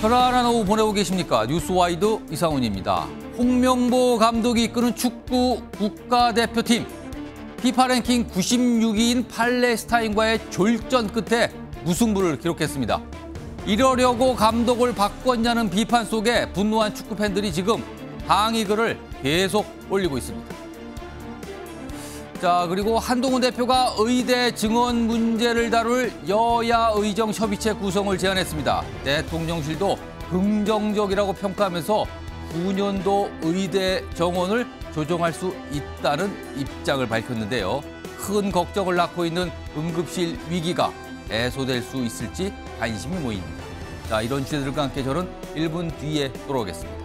편안한 오후 보내고 계십니까? 뉴스와이드 이상훈입니다. 홍명보 감독이 이끄는 축구 국가대표팀 피파 랭킹 96위인 팔레스타인과의 졸전 끝에 무승부를 기록했습니다. 이러려고 감독을 바꿨냐는 비판 속에 분노한 축구 팬들이 지금 항의글을 계속 올리고 있습니다. 자, 그리고 한동훈 대표가 의대 증언 문제를 다룰 여야 의정 협의체 구성을 제안했습니다. 대통령실도 긍정적이라고 평가하면서 9년도 의대 정원을 조정할 수 있다는 입장을 밝혔는데요. 큰 걱정을 낳고 있는 응급실 위기가 해소될 수 있을지 관심이 모입니다. 자, 이런 주제들과 함께 저는 1분 뒤에 돌아오겠습니다.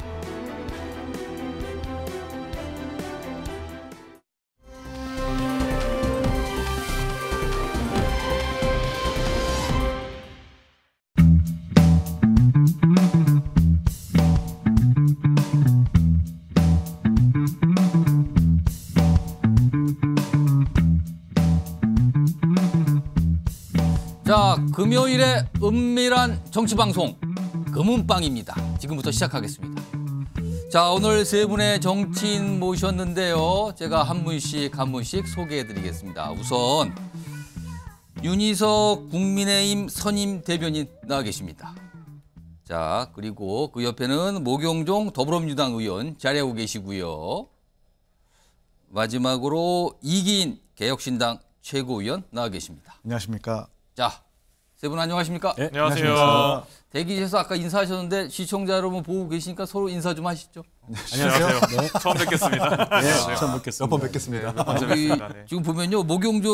토요일의 은밀한 정치 방송 금은빵입니다. 지금부터 시작하겠습니다. 자, 오늘 세 분의 정치인 모셨는데요. 제가 한 분씩 한 분씩 소개해 드리겠습니다. 우선 윤희석 국민의힘 선임 대변인 나와 계십니다. 자, 그리고 그 옆에는 모경종 더불어민주당 의원 자리하고 계시고요. 마지막으로 이기인 개혁신당 최고위원 나와 계십니다. 안녕하십니까. 자, 세분 안녕하십니까? 네, 안녕하세요. 안녕하십니까? 대기실에서 아까 인사하셨는데 시청자 여러분 보고 계시니까 서로 인사 좀 하시죠. 네, 안녕하세요. 네. 처음 뵙겠습니다. 네, 처음 뵙겠습니다. 몇번 네, 네. 뵙겠습니다. 네, 네, 지금 보면요. 모경종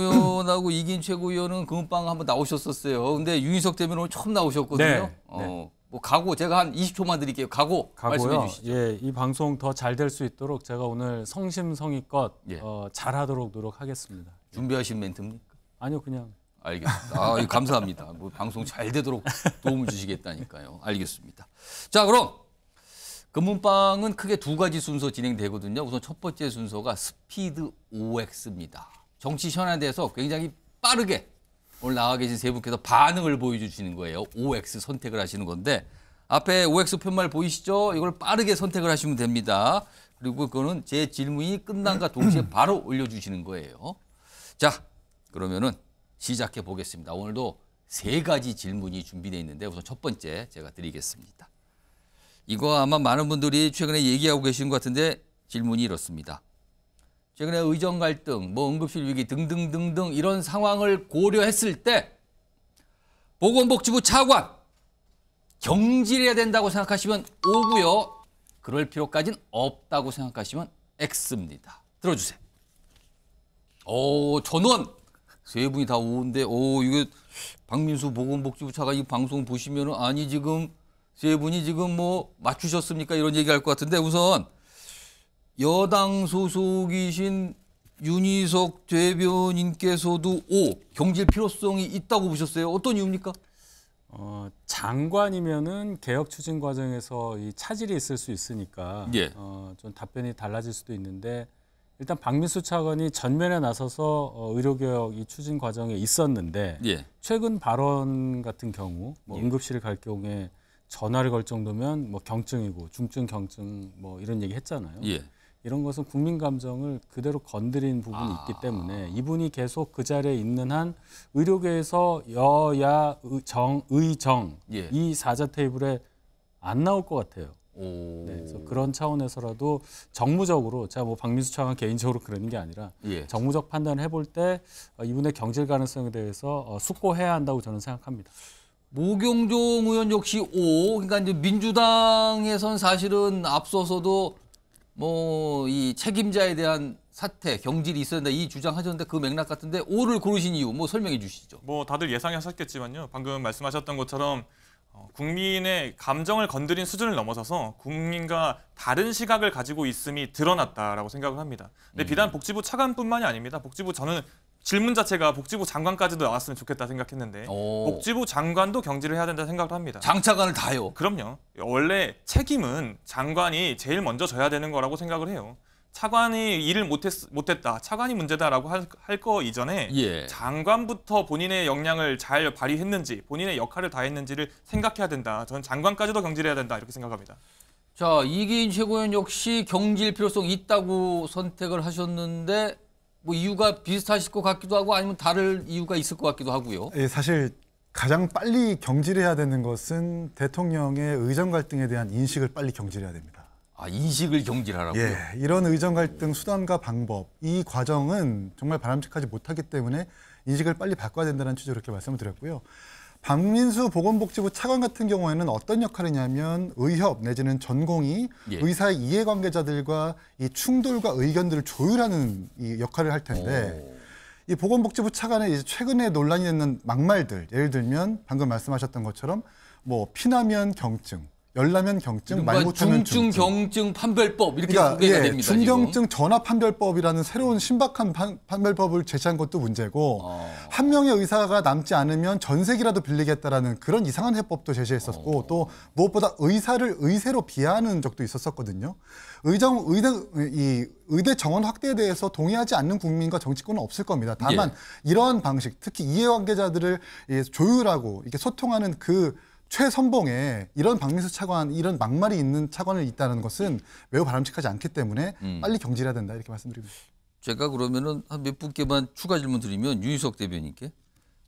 의원하고 이긴 최고 의원은 금방 한번 나오셨었어요. 근데 윤희석 대변인 처음 나오셨거든요. 어, 뭐 각오 제가 한 20초만 드릴게요. 각오 각오요? 말씀해 주시죠. 예, 이 방송 더 잘 될 수 있도록 제가 오늘 성심성의껏 예. 어, 잘하도록 노력하겠습니다. 준비하신 멘트입니까? 아니요, 그냥 알겠습니다. 아, 감사합니다. 뭐 방송 잘 되도록 도움을 주시겠다니까요. 알겠습니다. 자, 그럼 금문방은 크게 두 가지 순서 진행되거든요. 우선 첫 번째 순서가 스피드 OX입니다. 정치 현안에서 대해 굉장히 빠르게 오늘 나와 계신 세 분께서 반응을 보여주시는 거예요. OX 선택을 하시는 건데 앞에 OX 편말 보이시죠? 이걸 빠르게 선택을 하시면 됩니다. 그리고 그거는 제 질문이 끝난과 동시에 바로 올려주시는 거예요. 자, 그러면은 시작해 보겠습니다. 오늘도 세 가지 질문이 준비되어 있는데 우선 첫 번째 제가 드리겠습니다. 이거 아마 많은 분들이 최근에 얘기하고 계신 것 같은데 질문이 이렇습니다. 최근에 의정 갈등, 뭐 응급실 위기 등등등등 이런 상황을 고려했을 때 보건복지부 차관 경질해야 된다고 생각하시면 오고요. 그럴 필요까지는 없다고 생각하시면 X입니다. 들어주세요. 오, 전원 세 분이 다오는데오 이거 박민수 보건복지부 차가 이 방송 보시면은 아니 지금 세 분이 지금 뭐 맞추셨습니까 이런 얘기할 것 같은데 우선 여당 소속이신 윤희석 대변인께서도 오 경제 필요성이 있다고 보셨어요. 어떤 이유입니까? 어, 장관이면은 개혁 추진 과정에서 이 차질이 있을 수 있으니까 예. 어, 좀 답변이 달라질 수도 있는데 일단 박민수 차관이 전면에 나서서 어, 의료개혁 이 추진 과정에 있었는데 예. 최근 발언 같은 경우 뭐 예. 응급실을 갈 경우에 전화를 걸 정도면 뭐 경증이고 중증 경증 뭐 이런 얘기 했잖아요. 예. 이런 것은 국민 감정을 그대로 건드린 부분이 아. 있기 때문에 이분이 계속 그 자리에 있는 한 의료계에서 여야 의, 정 의정 예. 이 사자 테이블에 안 나올 것 같아요. 네, 그래서 그런 차원에서라도 정무적으로 제가 뭐 박민수 차관 개인적으로 그러는 게 아니라 예. 정무적 판단을 해볼 때 어, 이분의 경질 가능성에 대해서 어, 숙고해야 한다고 저는 생각합니다. 모경종 의원 역시 오 그러니까 이제 민주당에선 사실은 앞서서도 뭐 이 책임자에 대한 사태 경질이 있어야 된이 주장하셨는데 그 맥락 같은데 오를 고르신 이유 뭐 설명해 주시죠. 뭐 다들 예상하셨겠지만요. 방금 말씀하셨던 것처럼 어, 국민의 감정을 건드린 수준을 넘어서서 국민과 다른 시각을 가지고 있음이 드러났다라고 생각을 합니다. 근데 음. 비단 복지부 차관뿐만이 아닙니다. 복지부 저는 질문 자체가 복지부 장관까지도 나왔으면 좋겠다 생각했는데 오. 복지부 장관도 경질을 해야 된다 생각을 합니다. 장차관을 다요? 그럼요. 원래 책임은 장관이 제일 먼저 져야 되는 거라고 생각을 해요. 차관이 일을 못했, 못했다, 차관이 문제다라고 할 거 이전에 예. 장관부터 본인의 역량을 잘 발휘했는지, 본인의 역할을 다했는지를 생각해야 된다. 저는 장관까지도 경질해야 된다 이렇게 생각합니다. 자 이기인 최고위원 역시 경질 필요성 있다고 선택을 하셨는데 뭐 이유가 비슷하실 것 같기도 하고 아니면 다를 이유가 있을 것 같기도 하고요. 예, 사실 가장 빨리 경질해야 되는 것은 대통령의 의정 갈등에 대한 인식을 빨리 경질해야 됩니다. 아, 인식을 경질하라고요? 예, 이런 의정 갈등 수단과 방법, 이 과정은 정말 바람직하지 못하기 때문에 인식을 빨리 바꿔야 된다는 취지로 이렇게 말씀을 드렸고요. 박민수 보건복지부 차관 같은 경우에는 어떤 역할이냐면 의협 내지는 전공이 예. 의사의 이해관계자들과 이 충돌과 의견들을 조율하는 이 역할을 할 텐데 오. 이 보건복지부 차관의 이제 최근에 논란이 되는 막말들 예를 들면 방금 말씀하셨던 것처럼 뭐 피나면 경증 열라면 경증, 말 못하면 중증, 경증, 판별법 이렇게 그러니까, 두 개가 예, 됩니다. 중경증 전화 판별법이라는 새로운 신박한 판, 별법을 제시한 것도 문제고 어. 한 명의 의사가 남지 않으면 전세기라도 빌리겠다라는 그런 이상한 해법도 제시했었고 어. 또 무엇보다 의사를 의세로 비하하는 적도 있었었거든요. 의정 의대 이 의대 정원 확대에 대해서 동의하지 않는 국민과 정치권은 없을 겁니다. 다만 예. 이러한 방식, 특히 이해관계자들을 조율하고 이렇게 소통하는 그 최선봉에 이런 박민수 차관 이런 막말이 있는 차관을 있다는 것은 매우 바람직하지 않기 때문에 음. 빨리 경질해야 된다 이렇게 말씀드리고 있습니다. 제가 그러면은 한몇 분께만 추가 질문 드리면 유희석 대변인께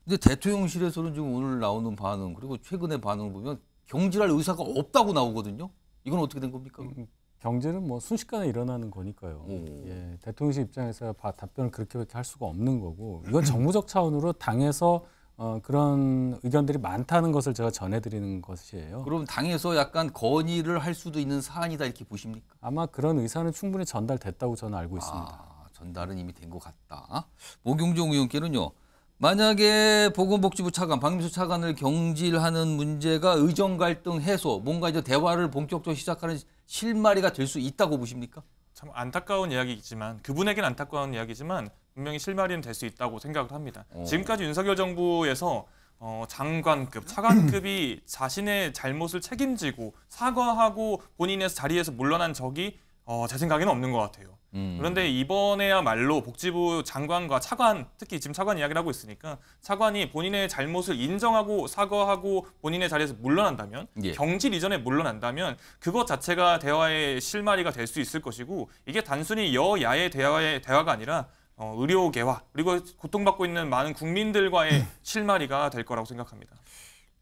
근데 대통령실에서는 지금 오늘 나오는 반응 그리고 최근의 반응 보면 경질할 의사가 없다고 나오거든요. 이건 어떻게 된 겁니까? 음, 음 경제는 뭐 순식간에 일어나는 거니까요. 오. 예, 대통령실 입장에서 답변을 그렇게할 수가 없는 거고 이건 정무적 차원으로 당에서 어, 그런 의견들이 많다는 것을 제가 전해드리는 것이에요. 그럼 당에서 약간 건의를 할 수도 있는 사안이다 이렇게 보십니까? 아마 그런 의사는 충분히 전달됐다고 저는 알고 있습니다. 아, 전달은 이미 된 것 같다. 모경종 의원께는요. 만약에 보건복지부 차관, 박민수 차관을 경질하는 문제가 의정 갈등 해소, 뭔가 이제 대화를 본격적으로 시작하는 실마리가 될 수 있다고 보십니까? 참 안타까운 이야기이지만 그분에겐 안타까운 이야기지만 분명히 실마리는 될 수 있다고 생각을 합니다. 오. 어. 지금까지 윤석열 정부에서 어, 장관급, 차관급이 자신의 잘못을 책임지고 사과하고 본인의 자리에서 물러난 적이 어, 제 생각에는 없는 것 같아요. 음. 그런데 이번에야말로 복지부 장관과 차관, 특히 지금 차관 이야기를 하고 있으니까 차관이 본인의 잘못을 인정하고 사과하고 본인의 자리에서 물러난다면 예. 경질 이전에 물러난다면 그것 자체가 대화의 실마리가 될 수 있을 것이고 이게 단순히 여야의 대화의 대화가 아니라 어, 의료계와 그리고 고통받고 있는 많은 국민들과의 음. 실마리가 될 거라고 생각합니다.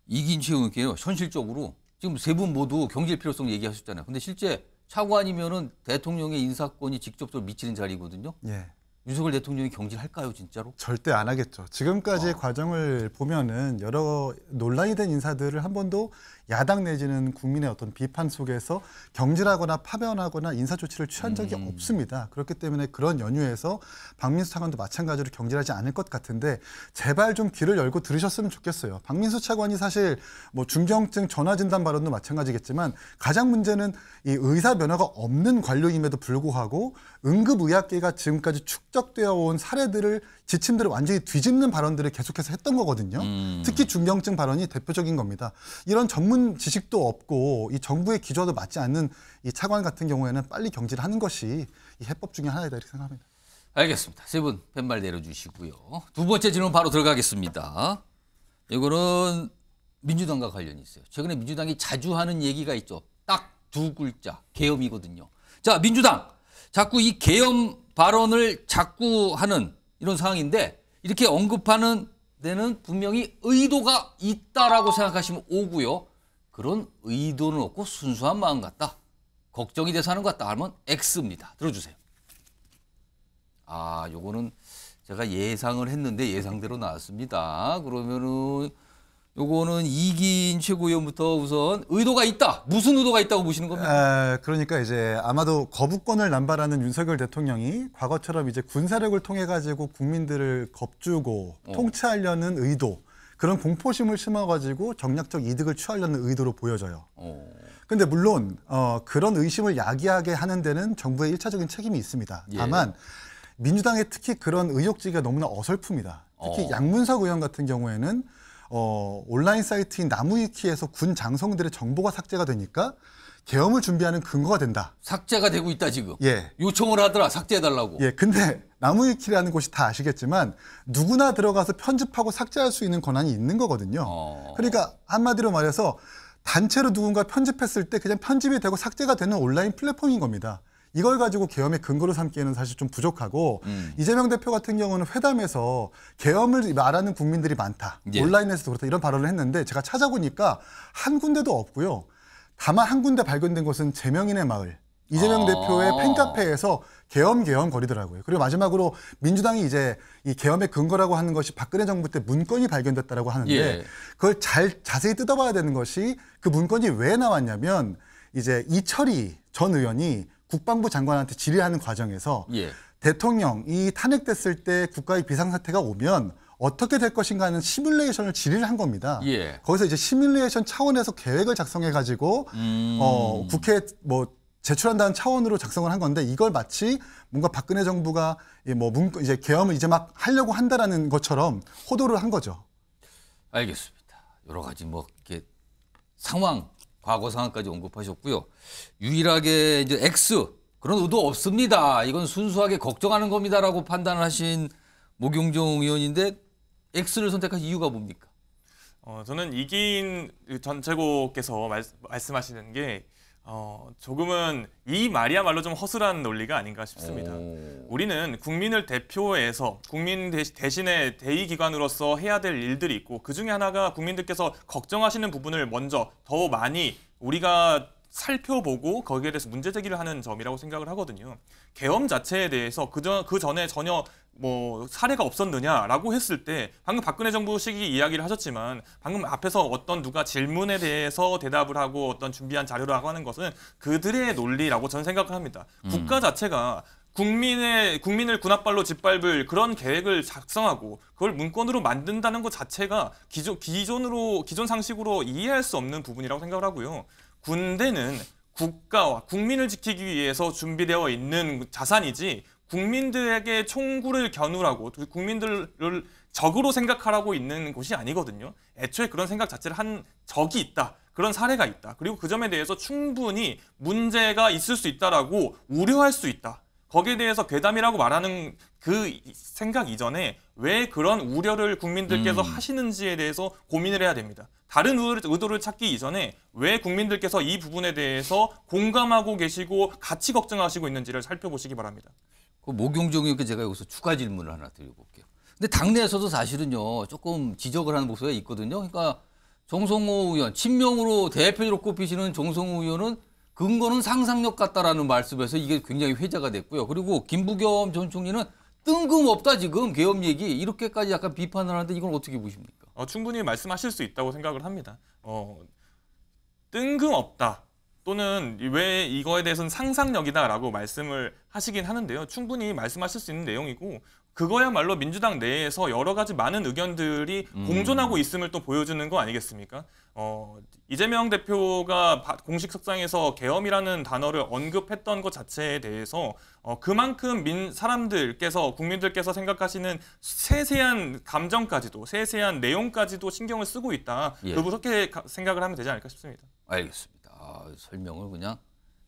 이긴채 의원께요. 현실적으로 지금 세 분 모두 경제 필요성 얘기하셨잖아요. 근데 실제 차관이면은 대통령의 인사권이 직접적으로 미치는 자리거든요. 예. 윤석열 대통령이 경질할까요, 진짜로? 절대 안 하겠죠. 지금까지의 와. 아. 과정을 보면은 여러 논란이 된 인사들을 한 번도 야당 내지는 국민의 어떤 비판 속에서 경질하거나 파변하거나 인사 조치를 취한 적이 음. 없습니다. 그렇기 때문에 그런 연유에서 박민수 차관도 마찬가지로 경질하지 않을 것 같은데 제발 좀 귀를 열고 들으셨으면 좋겠어요. 박민수 차관이 사실 뭐 중경증 전화 진단 발언도 마찬가지겠지만 가장 문제는 이 의사 변화가 없는 관료임에도 불구하고 응급의학계가 지금까지 축적되어 온 사례들을 지침들을 완전히 뒤집는 발언들을 계속해서 했던 거거든요. 음. 특히 중경증 발언이 대표적인 겁니다. 이런 전문 지식도 없고 이 정부의 기조도 맞지 않는 이 차관 같은 경우에는 빨리 경질을 하는 것이 이 해법 중에 하나이다 이렇게 생각합니다. 알겠습니다. 세분 팻말 내려주시고요. 두 번째 질문 바로 들어가겠습니다. 이거는 민주당과 관련이 있어요. 최근에 민주당이 자주 하는 얘기가 있죠. 딱 두 글자 개엄이거든요. 자 민주당 자꾸 이 개엄 발언을 자꾸 하는 이런 상황인데 이렇게 언급하는 데는 분명히 의도가 있다라고 생각하시면 오고요. 그런 의도는 없고 순수한 마음 같다. 걱정이 돼서 하는 것 같다 하면 X입니다. 들어주세요. 아, 요거는 제가 예상을 했는데 예상대로 나왔습니다. 그러면은 요거는 이기인 최고위원부터 우선 의도가 있다. 무슨 의도가 있다고 보시는 겁니까? 에, 아, 그러니까 이제 아마도 거부권을 남발하는 윤석열 대통령이 과거처럼 이제 군사력을 통해 가지고 국민들을 겁주고 어. 통치하려는 의도 그런 공포심을 심어가지고 정략적 이득을 취하려는 의도로 보여져요. 그런데 어. 물론 어, 그런 의심을 야기하게 하는 데는 정부의 일차적인 책임이 있습니다. 예. 다만 민주당의 특히 그런 의혹지가 너무나 어설픕니다. 특히 어. 양문석 의원 같은 경우에는 어, 온라인 사이트인 나무위키에서 군 장성들의 정보가 삭제가 되니까 계엄을 준비하는 근거가 된다. 삭제가 되고 있다 지금. 예. 요청을 하더라 삭제해달라고. 예. 근데 나무위키라는 곳이 다 아시겠지만 누구나 들어가서 편집하고 삭제할 수 있는 권한이 있는 거거든요. 어... 그러니까 한마디로 말해서 단체로 누군가 편집했을 때 그냥 편집이 되고 삭제가 되는 온라인 플랫폼인 겁니다. 이걸 가지고 계엄의 근거로 삼기에는 사실 좀 부족하고 음. 이재명 대표 같은 경우는 회담에서 계엄을 말하는 국민들이 많다. 예. 온라인에서도 그렇다. 이런 발언을 했는데 제가 찾아보니까 한 군데도 없고요. 다만 한 군데 발견된 곳은 제명인의 마을. 이재명 아. 대표의 팬카페에서 계엄계엄 거리더라고요. 그리고 마지막으로 민주당이 이제 이계엄의 근거라고 하는 것이 박근혜 정부 때 문건이 발견됐다라고 하는데 예. 그걸 잘 자세히 뜯어봐야 되는 것이 그 문건이 왜 나왔냐면 이제 이철이 전 의원이 국방부 장관한테 질의하는 과정에서 예. 대통령이 탄핵됐을 때 국가의 비상사태가 오면 어떻게 될 것인가 하는 시뮬레이션을 질의를 한 겁니다. 예. 거기서 이제 시뮬레이션 차원에서 계획을 작성해 가지고 음. 어, 국회 뭐 제출한다는 차원으로 작성을 한 건데 이걸 마치 뭔가 박근혜 정부가 뭐 문, 이제 개엄을 이제 막 하려고 한다라는 것처럼 호도를 한 거죠. 알겠습니다. 여러 가지 뭐 이렇게 상황 과거 상황까지 언급하셨고요. 유일하게 이제 X 그런 의도 없습니다. 이건 순수하게 걱정하는 겁니다라고 판단을 하신 모경종 의원인데 X를 선택한 이유가 뭡니까? 어, 저는 이기인 전 최고께서 말씀하시는 게 어, 조금은 이 말이야말로 좀 허술한 논리가 아닌가 싶습니다. 오. 우리는 국민을 대표해서 국민 대신에 대의기관으로서 해야 될 일들이 있고 그 중에 하나가 국민들께서 걱정하시는 부분을 먼저 더 많이 우리가 살펴보고 거기에 대해서 문제 제기를 하는 점이라고 생각을 하거든요. 계엄 자체에 대해서 그, 전, 그 전에 전혀 뭐 사례가 없었느냐라고 했을 때 방금 박근혜 정부 시기 이야기를 하셨지만 방금 앞에서 어떤 누가 질문에 대해서 대답을 하고 어떤 준비한 자료라고 하는 것은 그들의 논리라고 저는 생각을 합니다. 음. 국가 자체가 국민의 국민을 군합발로 짓밟을 그런 계획을 작성하고 그걸 문건으로 만든다는 것 자체가 기존 기존으로 기존 상식으로 이해할 수 없는 부분이라고 생각을 하고요. 군대는 국가와 국민을 지키기 위해서 준비되어 있는 자산이지 국민들에게 총구를 겨누라고 국민들을 적으로 생각하라고 있는 곳이 아니거든요. 애초에 그런 생각 자체를 한 적이 있다. 그런 사례가 있다. 그리고 그 점에 대해서 충분히 문제가 있을 수 있다라고 우려할 수 있다. 거기에 대해서 괴담이라고 말하는 그 생각 이전에 왜 그런 우려를 국민들께서 음. 하시는지에 대해서 고민을 해야 됩니다. 다른 의도를 찾기 이전에 왜 국민들께서 이 부분에 대해서 공감하고 계시고 같이 걱정하시고 있는지를 살펴보시기 바랍니다. 모경종 그 의원께 제가 여기서 추가 질문을 하나 드려볼게요. 근데 당내에서도 사실은요 조금 지적을 하는 목소리가 있거든요. 그러니까 정성호 의원 친명으로 대표로 꼽히시는 정성호 의원은 근거는 상상력 같다라는 말씀에서 이게 굉장히 회자가 됐고요. 그리고 김부겸 전 총리는 뜬금없다 지금 개업 얘기 이렇게까지 약간 비판을 하는데 이걸 어떻게 보십니까? 어, 충분히 말씀하실 수 있다고 생각을 합니다. 어, 뜬금없다. 또는 왜 이거에 대해서는 상상력이다라고 말씀을 하시긴 하는데요. 충분히 말씀하실 수 있는 내용이고 그거야말로 민주당 내에서 여러 가지 많은 의견들이 음. 공존하고 있음을 또 보여주는 거 아니겠습니까? 어, 이재명 대표가 공식 석상에서 계엄이라는 단어를 언급했던 것 자체에 대해서 어, 그만큼 민 사람들께서 국민들께서 생각하시는 세세한 감정까지도 세세한 내용까지도 신경을 쓰고 있다. 예. 그렇게 생각을 하면 되지 않을까 싶습니다. 알겠습니다. 아, 설명을 그냥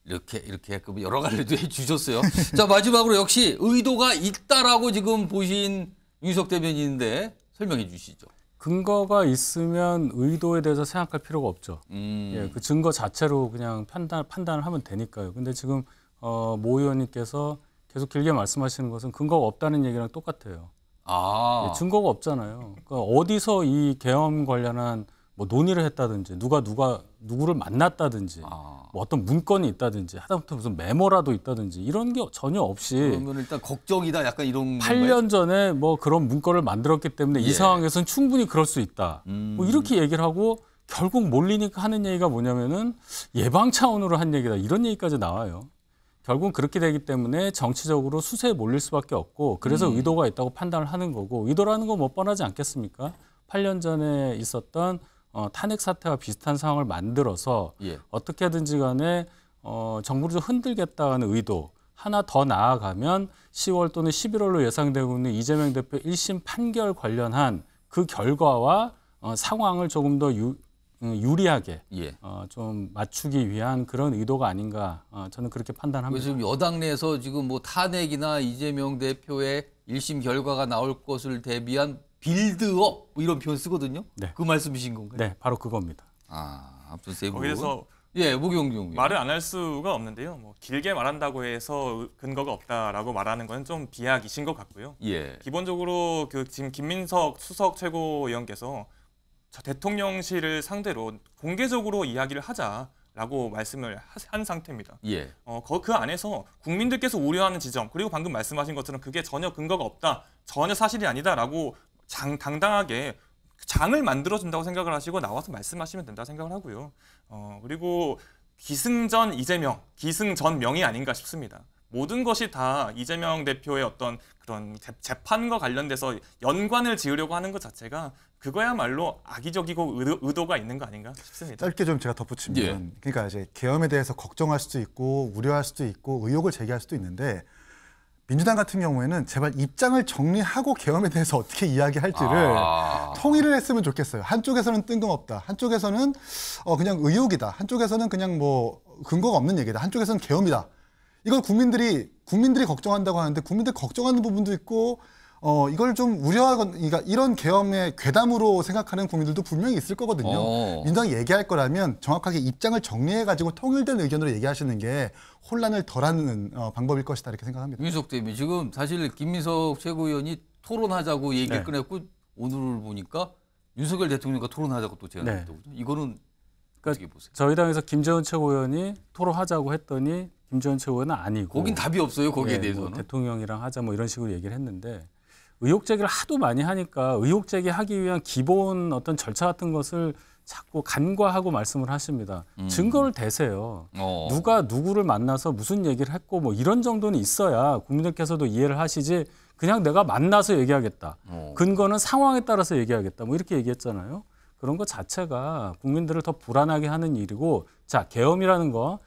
이렇게 이렇게 여러 가지도 해주셨어요. 자 마지막으로 역시 의도가 있다라고 지금 보신 윤석 대변인인데 설명해 주시죠. 근거가 있으면 의도에 대해서 생각할 필요가 없죠. 음. 예, 그 증거 자체로 그냥 판단 판단을 하면 되니까요. 근데 지금 어, 모 의원님께서 계속 길게 말씀하시는 것은 근거가 없다는 얘기랑 똑같아요. 아. 예, 증거가 없잖아요. 그러니까 어디서 이 계엄 관련한 뭐 논의를 했다든지 누가 누가 누구를 만났다든지 아. 뭐 어떤 문건이 있다든지 하다못해 무슨 메모라도 있다든지 이런 게 전혀 없이 그러면 일단 걱정이다 약간 이런 8년 건가요? 전에 뭐 그런 문건을 만들었기 때문에 예. 이 상황에서는 충분히 그럴 수 있다 음. 뭐 이렇게 얘기를 하고 결국 몰리니까 하는 얘기가 뭐냐면은 예방 차원으로 한 얘기다 이런 얘기까지 나와요. 결국은 그렇게 되기 때문에 정치적으로 수세에 몰릴 수밖에 없고 그래서 음. 의도가 있다고 판단을 하는 거고 의도라는 건 뭐 뻔하지 않겠습니까? 8년 전에 있었던 어, 탄핵 사태와 비슷한 상황을 만들어서 예. 어떻게든지 간에 어, 정부를 좀 흔들겠다는 의도 하나 더 나아가면 10월 또는 11월로 예상되고 있는 이재명 대표 1심 판결 관련한 그 결과와 어, 상황을 조금 더 유, 어, 유리하게 예. 어, 좀 맞추기 위한 그런 의도가 아닌가 어, 저는 그렇게 판단합니다. 지금 여당 내에서 지금 뭐 탄핵이나 이재명 대표의 1심 결과가 나올 것을 대비한 빌드업 뭐 이런 표현 쓰거든요. 네. 그 말씀이신 건가요? 네, 바로 그겁니다. 아, 앞서 세부. 거기서 예, 목용용 말을 안 할 수가 없는데요. 뭐 길게 말한다고 해서 근거가 없다라고 말하는 건 좀 비약이신 것 같고요. 예. 기본적으로 그 지금 김민석 수석 최고위원께서 대통령실을 상대로 공개적으로 이야기를 하자. 라고 말씀을 한 상태입니다. 예. 어, 그, 안에서 국민들께서 우려하는 지점 그리고 방금 말씀하신 것처럼 그게 전혀 근거가 없다, 전혀 사실이 아니다라고 장, 당당하게 장을 만들어준다고 생각을 하시고 나와서 말씀하시면 된다 고 생각을 하고요. 어, 그리고 기승전 이재명, 기승전 명이 아닌가 싶습니다. 모든 것이 다 이재명 대표의 어떤 그런 재판과 관련돼서 연관을 지으려고 하는 것 자체가 그거야말로 악의적이고 의도, 가 있는 거 아닌가 싶습니다. 짧게 좀 제가 덧붙이면 예. 그러니까 이제 계엄에 대해서 걱정할 수도 있고 우려할 수도 있고 의혹을 제기할 수도 있는데 민주당 같은 경우에는 제발 입장을 정리하고 계엄에 대해서 어떻게 이야기할지를 아... 통일을 했으면 좋겠어요. 한쪽에서는 뜬금없다. 한쪽에서는 어 그냥 의혹이다. 한쪽에서는 그냥 뭐 근거가 없는 얘기다. 한쪽에서는 계엄이다. 이걸 국민들이 국민들이 걱정한다고 하는데 국민들 걱정하는 부분도 있고 어, 이걸 좀 우려하건, 그러니까 이런 계엄의 괴담으로 생각하는 국민들도 분명히 있을 거거든요. 어. 민당이 얘기할 거라면 정확하게 입장을 정리해가지고 통일된 의견으로 얘기하시는 게 혼란을 덜하는 어, 방법일 것이다 이렇게 생각합니다. 민석 대변인 지금 사실 김민석 최고위원이 토론하자고 얘기를 네. 꺼냈고 오늘 보니까 윤석열 대통령과 토론하자고 또 제안했다고 네. 이거는 그러니까 저희 당에서 김재원 최고위원이 토론하자고 했더니 김재원 최고위원은 아니고 거긴 답이 없어요 거기에 네, 대해서는 뭐 대통령이랑 하자 뭐 이런 식으로 얘기를 했는데 의혹 제기를 하도 많이 하니까 의혹 제기하기 위한 기본 어떤 절차 같은 것을 자꾸 간과하고 말씀을 하십니다. 음. 증거를 대세요. 어. 누가 누구를 만나서 무슨 얘기를 했고 뭐 이런 정도는 있어야 국민들께서도 이해를 하시지 그냥 내가 만나서 얘기하겠다. 어. 근거는 상황에 따라서 얘기하겠다. 뭐 이렇게 얘기했잖아요. 그런 것 자체가 국민들을 더 불안하게 하는 일이고 자 계엄이라는 거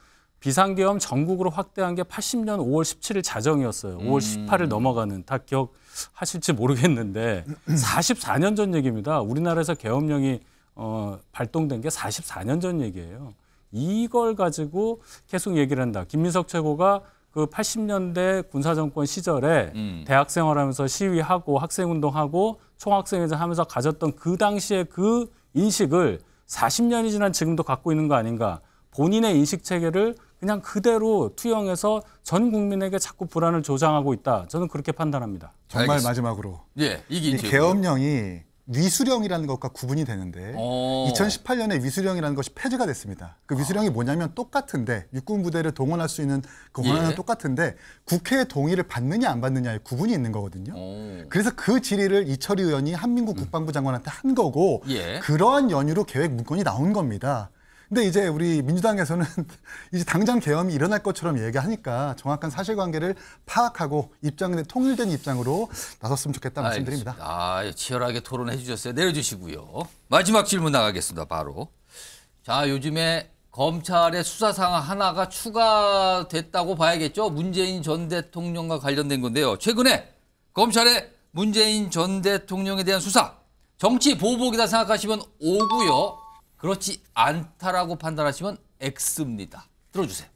비상계엄 전국으로 확대한 게 80년 5월 17일 자정이었어요. 5월 18일 음. 넘어가는 다 기억하실지 모르겠는데 44년 전 얘기입니다. 우리나라에서 계엄령이 어, 발동된 게 44년 전 얘기예요. 이걸 가지고 계속 얘기를 한다. 김민석 최고가 그 80년대 군사정권 시절에 음. 대학 생활하면서 시위하고 학생운동하고 총학생회장 하면서 가졌던 그 당시의 그 인식을 40년이 지난 지금도 갖고 있는 거 아닌가. 본인의 인식 체계를 그냥 그대로 투영해서 전 국민에게 자꾸 불안을 조장하고 있다. 저는 그렇게 판단합니다. 정말 알겠습니다. 마지막으로 예, 이게 계엄령이 위수령이라는 것과 구분이 되는데 오. 어. 2018년에 위수령이라는 것이 폐지가 됐습니다. 그 아. 위수령이 뭐냐면 똑같은데 육군 부대를 동원할 수 있는 그 권한은 예. 똑같은데 국회의 동의를 받느냐 안 받느냐의 구분이 있는 거거든요. 오. 어. 그래서 그 질의를 이철희 의원이 한민국 국방부 장관한테 한 거고 예. 그러한 연유로 계획 문건이 나온 겁니다. 근데 이제 우리 민주당에서는 이제 당장 계엄이 일어날 것처럼 얘기하니까 정확한 사실관계를 파악하고 입장에 통일된 입장으로 나섰으면 좋겠다 말씀드립니다. 아, 예, 치열하게 토론해 주셨어요. 내려주시고요. 마지막 질문 나가겠습니다. 바로 자 요즘에 검찰의 수사 상 하나가 추가됐다고 봐야겠죠. 문재인 전 대통령과 관련된 건데요. 최근에 검찰의 문재인 전 대통령에 대한 수사 정치 보복이다 생각하시면 오고요. 그렇지 않다라고 판단하시면 X입니다. 들어주세요.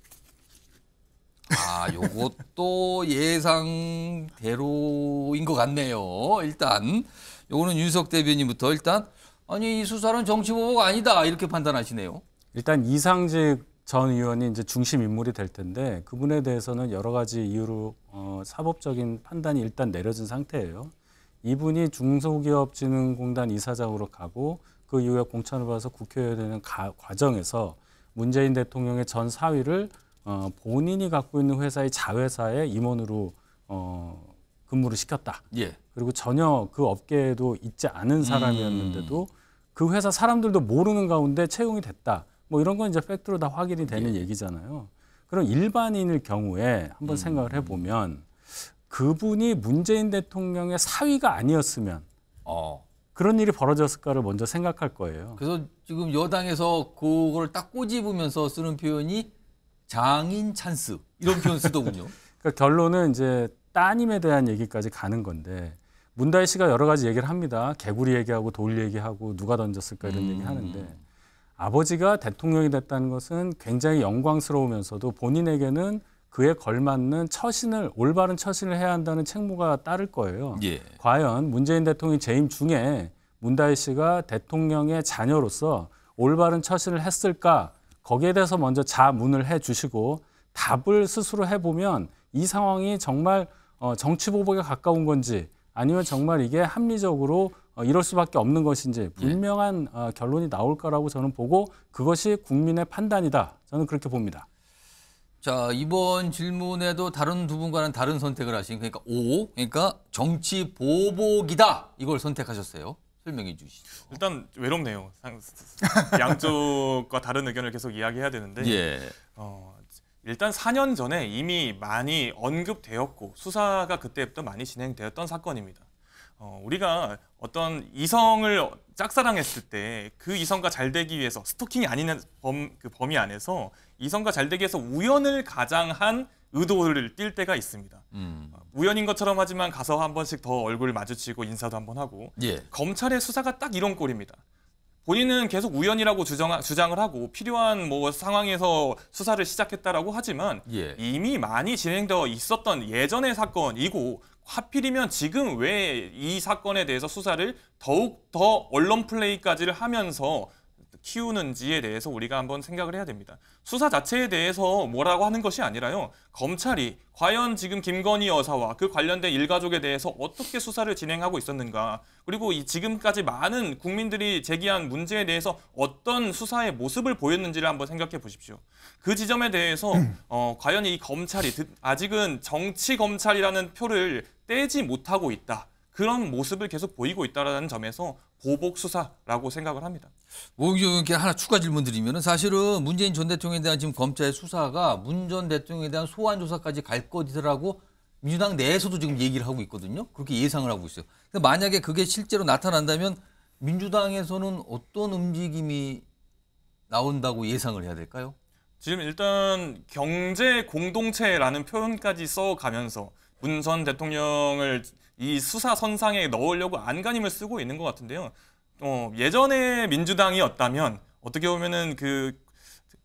아, 요것도 예상대로인 것 같네요. 일단 요거는 윤석 대변인부터 일단 아니 이 수사는 정치보복 아니다 이렇게 판단하시네요. 일단 이상직 전 의원이 이제 중심 인물이 될 텐데 그분에 대해서는 여러 가지 이유로 어, 사법적인 판단이 일단 내려진 상태예요. 이분이 중소기업진흥공단 이사장으로 가고 그 이후에 공천을 받아서 국회의원이 되는 가, 과정에서 문재인 대통령의 전 사위를 어, 본인이 갖고 있는 회사의 자회사의 임원으로 어, 근무를 시켰다. 예. 그리고 전혀 그 업계에도 있지 않은 사람이었는데도 음. 그 회사 사람들도 모르는 가운데 채용이 됐다. 뭐 이런 건 이제 팩트로 다 확인이 되는 예. 얘기잖아요. 그럼 일반인일 경우에 한번 음. 생각을 해보면 그분이 문재인 대통령의 사위가 아니었으면 어. 그런 일이 벌어졌을까를 먼저 생각할 거예요. 그래서 지금 여당에서 그걸 딱 꼬집으면서 쓰는 표현이 장인 찬스 이런 표현 쓰더군요. 그러니까 결론은 이제 따님에 대한 얘기까지 가는 건데 문다희 씨가 여러 가지 얘기를 합니다. 개구리 얘기하고 돌 얘기하고 누가 던졌을까 이런 음. 얘기 하는데 아버지가 대통령이 됐다는 것은 굉장히 영광스러우면서도 본인에게는 그에 걸맞는 처신을 올바른 처신을 해야 한다는 책무가 따를 거예요. 예. 과연 문재인 대통령이 재임 중에 문다희 씨가 대통령의 자녀로서 올바른 처신을 했을까 거기에 대해서 먼저 자문을 해주시고 답을 스스로 해보면 이 상황이 정말 어, 정치 보복에 가까운 건지 아니면 정말 이게 합리적으로 어, 이럴 수밖에 없는 것인지 예. 분명한 예. 결론이 나올 거라고 저는 보고 그것이 국민의 판단이다 저는 그렇게 봅니다. 자, 이번 질문에도 다른 두 분과는 다른 선택을 하신 그러니까 오, 그러니까 정치 보복이다. 이걸 선택하셨어요. 설명해 주시죠. 일단 외롭네요. 양쪽과 다른 의견을 계속 이야기해야 되는데 예. 어, 일단 4년 전에 이미 많이 언급되었고 수사가 그때부터 많이 진행되었던 사건입니다. 어, 우리가 어떤 이성을 짝사랑했을 때 그 이성과 잘 되기 위해서 스토킹이 아닌 범, 그 범위 안에서 이성과 잘 되기 위해서 우연을 가장한 의도를 띌 때가 있습니다. 음. 어, 우연인 것처럼 하지만 가서 한 번씩 더 얼굴 마주치고 인사도 한 번 하고 예. 검찰의 수사가 딱 이런 꼴입니다. 본인은 계속 우연이라고 주정, 주장을 하고 필요한 뭐 상황에서 수사를 시작했다라고 하지만 예. 이미 많이 진행되어 있었던 예전의 사건이고 하필이면 지금 왜 이 사건에 대해서 수사를 더욱 더 언론 플레이까지를 하면서 키우는지에 대해서 우리가 한번 생각을 해야 됩니다. 수사 자체에 대해서 뭐라고 하는 것이 아니라요. 검찰이 과연 지금 김건희 여사와 그 관련된 일가족에 대해서 어떻게 수사를 진행하고 있었는가 그리고 이 지금까지 많은 국민들이 제기한 문제에 대해서 어떤 수사의 모습을 보였는지를 한번 생각해 보십시오. 그 지점에 대해서 어, 과연 이 검찰이 아직은 정치 검찰이라는 표를 떼지 못하고 있다. 그런 모습을 계속 보이고 있다는 점에서 보복 수사라고 생각을 합니다. 뭐이정의 하나 추가 질문 드리면 은 사실은 문재인 전 대통령에 대한 지금 검찰의 수사가 문 전 대통령에 대한 소환 조사까지 갈 것이라고 민주당 내에서도 지금 얘기를 하고 있거든요. 그렇게 예상을 하고 있어요. 근 만약에 그게 실제로 나타난다면 민주당에서는 어떤 움직임이 나온다고 예상을 해야 될까요? 지금 일단 경제 공동체라는 표현까지 써가면서 문 전 대통령을 이 수사 선상에 넣으려고 안간힘을 쓰고 있는 것 같은데요. 어, 예전에 민주당이었다면 어떻게 보면은 그